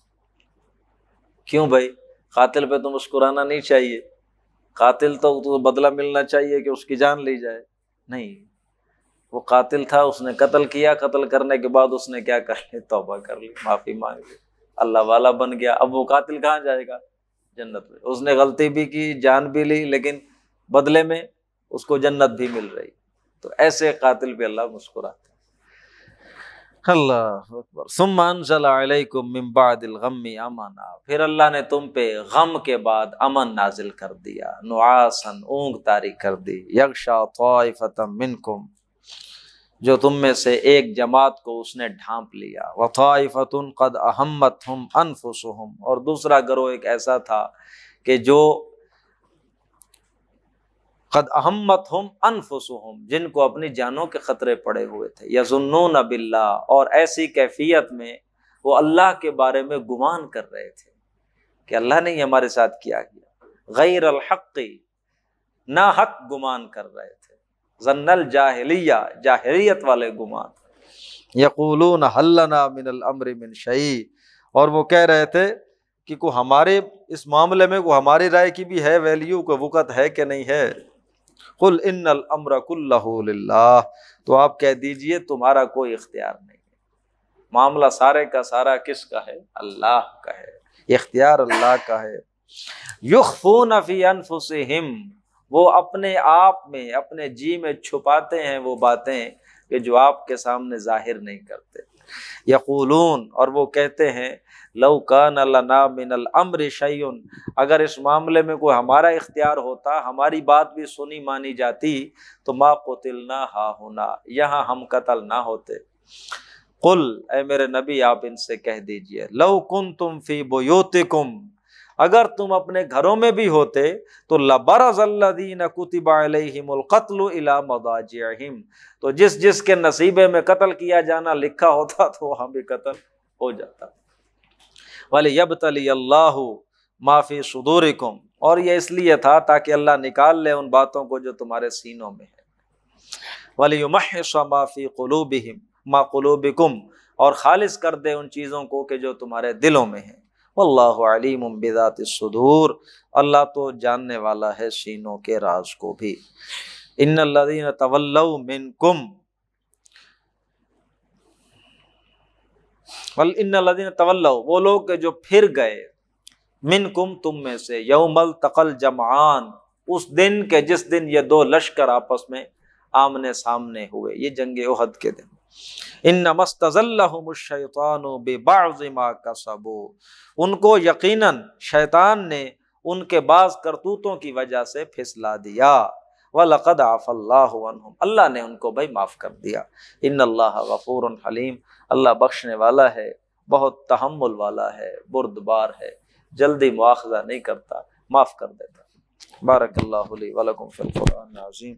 A: क्यों भाई कातिल पे तो मुस्कुराना नहीं चाहिए कातिल तो, तो बदला मिलना चाहिए कि उसकी जान ली जाए नहीं वो कातिल था उसने कत्ल किया कत्ल करने के बाद उसने क्या कर ली तोबा कर ली माफ़ी मांग ली अल्लाह वाला बन गया अब वो कातिल कहाँ जाएगा जन्नत में उसने गलती भी की जान भी ली लेकिन बदले में उसको जन्नत भी मिल रही तो ऐसे कातिल पे अल्लाह मुस्कुराते अल्लाह फिर अल्लाह ने तुम पे गम के बाद अमन नाजिल कर दिया नुआसन ऊँग तारी कर दी यक्षा मिनकुम जो तुम में से एक जमात को उसने ढांप लिया वफ़ाइफ़तन कद अहमत हम अनफुसहम और दूसरा ग्रोह एक ऐसा था कि जो कद अहमत हम अनफसुम जिनको अपनी जानों के ख़तरे पड़े हुए थे या न बिल्ला और ऐसी कैफियत में वो अल्लाह के बारे में गुमान कर रहे थे कि अल्लाह ने हमारे साथ किया किया गैर अलहक़ी ना हक गुमान कर रहे थे जन्नल जाहलिया जाहलीत वाले गुमान यकूलून हल्लना मिनल अम्र मिन शई और वो कह रहे थे कि को हमारे इस मामले में को हमारी राय की भी है वैल्यू को वक़त है कि नहीं है कुल इन कुल्लाह तो आप कह दीजिए तुम्हारा कोई इख्तियार नहीं है मामला सारे का सारा किसका है अल्लाह का है इख्तियार अल्लाह का है युखफून फी अनफुसहिम वो अपने आप में अपने जी में छुपाते हैं वो बातें कि जो आपके सामने जाहिर नहीं करते यकूलून और वो कहते हैं लौकान लना मिनल शयन अगर इस मामले में कोई हमारा इख्तियार होता हमारी बात भी सुनी मानी जाती तो माँ कतिल ना हा होना यहाँ हम कतल ना होते कुल ए मेरे नबी आप इनसे कह दीजिए लव कुन तुम फी बोयोते कुम अगर तुम अपने घरों में भी होते तो लबरजीन कुतिबातल तो जिस जिस के नसीबे में कत्ल किया जाना लिखा होता तो वहाँ भी कत्ल हो जाता वाले यब तली अल्लाह माफ़ी सदूरिकुम और यह इसलिए था ताकि अल्लाह निकाल ले उन बातों को जो तुम्हारे सीनों में है वाली माफ़ी कलूबिम माँ कलूबिकुम और खालिश कर दे उन चीज़ों को कि जो तुम्हारे दिलों में है बिदात सुदूर अल्लाह तो जानने वाला है सीनों के राज को भी इन लदीन मिनकुम वल इन लदीन तवल्ल वो लोग जो फिर गए मिनकुम तुम में से यौमल तकल जमान उस दिन के जिस दिन ये दो लश्कर आपस में आमने सामने हुए ये जंगे उहद के दिन सबो उनको यकीनन शैतान ने उनके बाज़ करतूतों की वजह से फिसला दिया व लक़द अल्लाह ने उनको भाई माफ़ कर दिया इन अल्लाह गफ़ूर हलीम अल्लाह बख्शने वाला है बहुत तहमुल वाला है बुरदबार है जल्दी मुआवजा नहीं करता माफ़ कर देता बारक अल्लाह वलकुम फ़िलकुरान